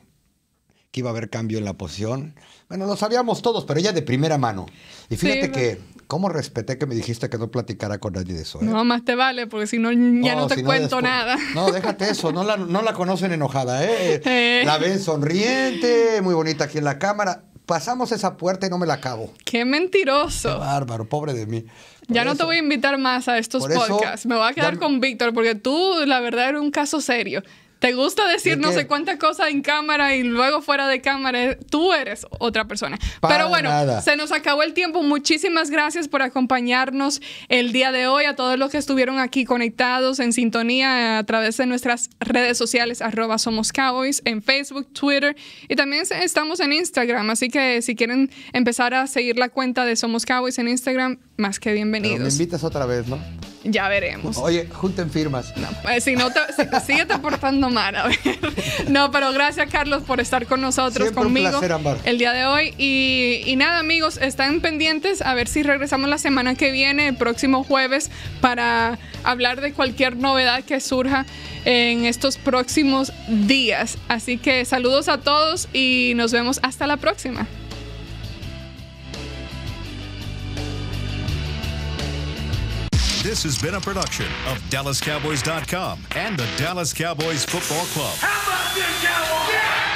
que iba a haber cambio en la posición. Bueno, lo sabíamos todos, pero ella de primera mano. Y fíjate que ¿Cómo respeté que me dijiste que no platicara con nadie de eso? Eh? No, más te vale, porque si no, ya oh, no, te cuento nada. No, déjate eso, no la, no la conocen enojada, ¿eh? ¿eh? La ven sonriente, muy bonita aquí en la cámara. Pasamos esa puerta y no me la acabo. ¡Qué mentiroso! Qué bárbaro, pobre de mí. ya no te voy a invitar más a estos podcasts. me voy a quedar con Víctor, porque tú, la verdad, eres un caso serio. Te gusta decir no sé cuántas cosas en cámara y luego fuera de cámara, tú eres otra persona. Pero bueno, se nos acabó el tiempo. Muchísimas gracias por acompañarnos el día de hoy, a todos los que estuvieron aquí conectados en sintonía a través de nuestras redes sociales, arroba somos cowboys, en Facebook, Twitter y también estamos en Instagram. Así que si quieren empezar a seguir la cuenta de Somos Cowboys en Instagram, más que bienvenidos. me invitas otra vez, ¿no? Ya veremos. Oye, junten firmas. No, pues, si no, sigue te portando mal, No, pero gracias, Carlos, por estar con nosotros, conmigo. El día de hoy. Y, y nada, amigos, están pendientes a ver si regresamos la semana que viene, el próximo jueves, para hablar de cualquier novedad que surja en estos próximos días. Así que saludos a todos y nos vemos hasta la próxima. This has been a production of DallasCowboys.com and the Dallas Cowboys Football Club. How about this, Cowboys? Yeah!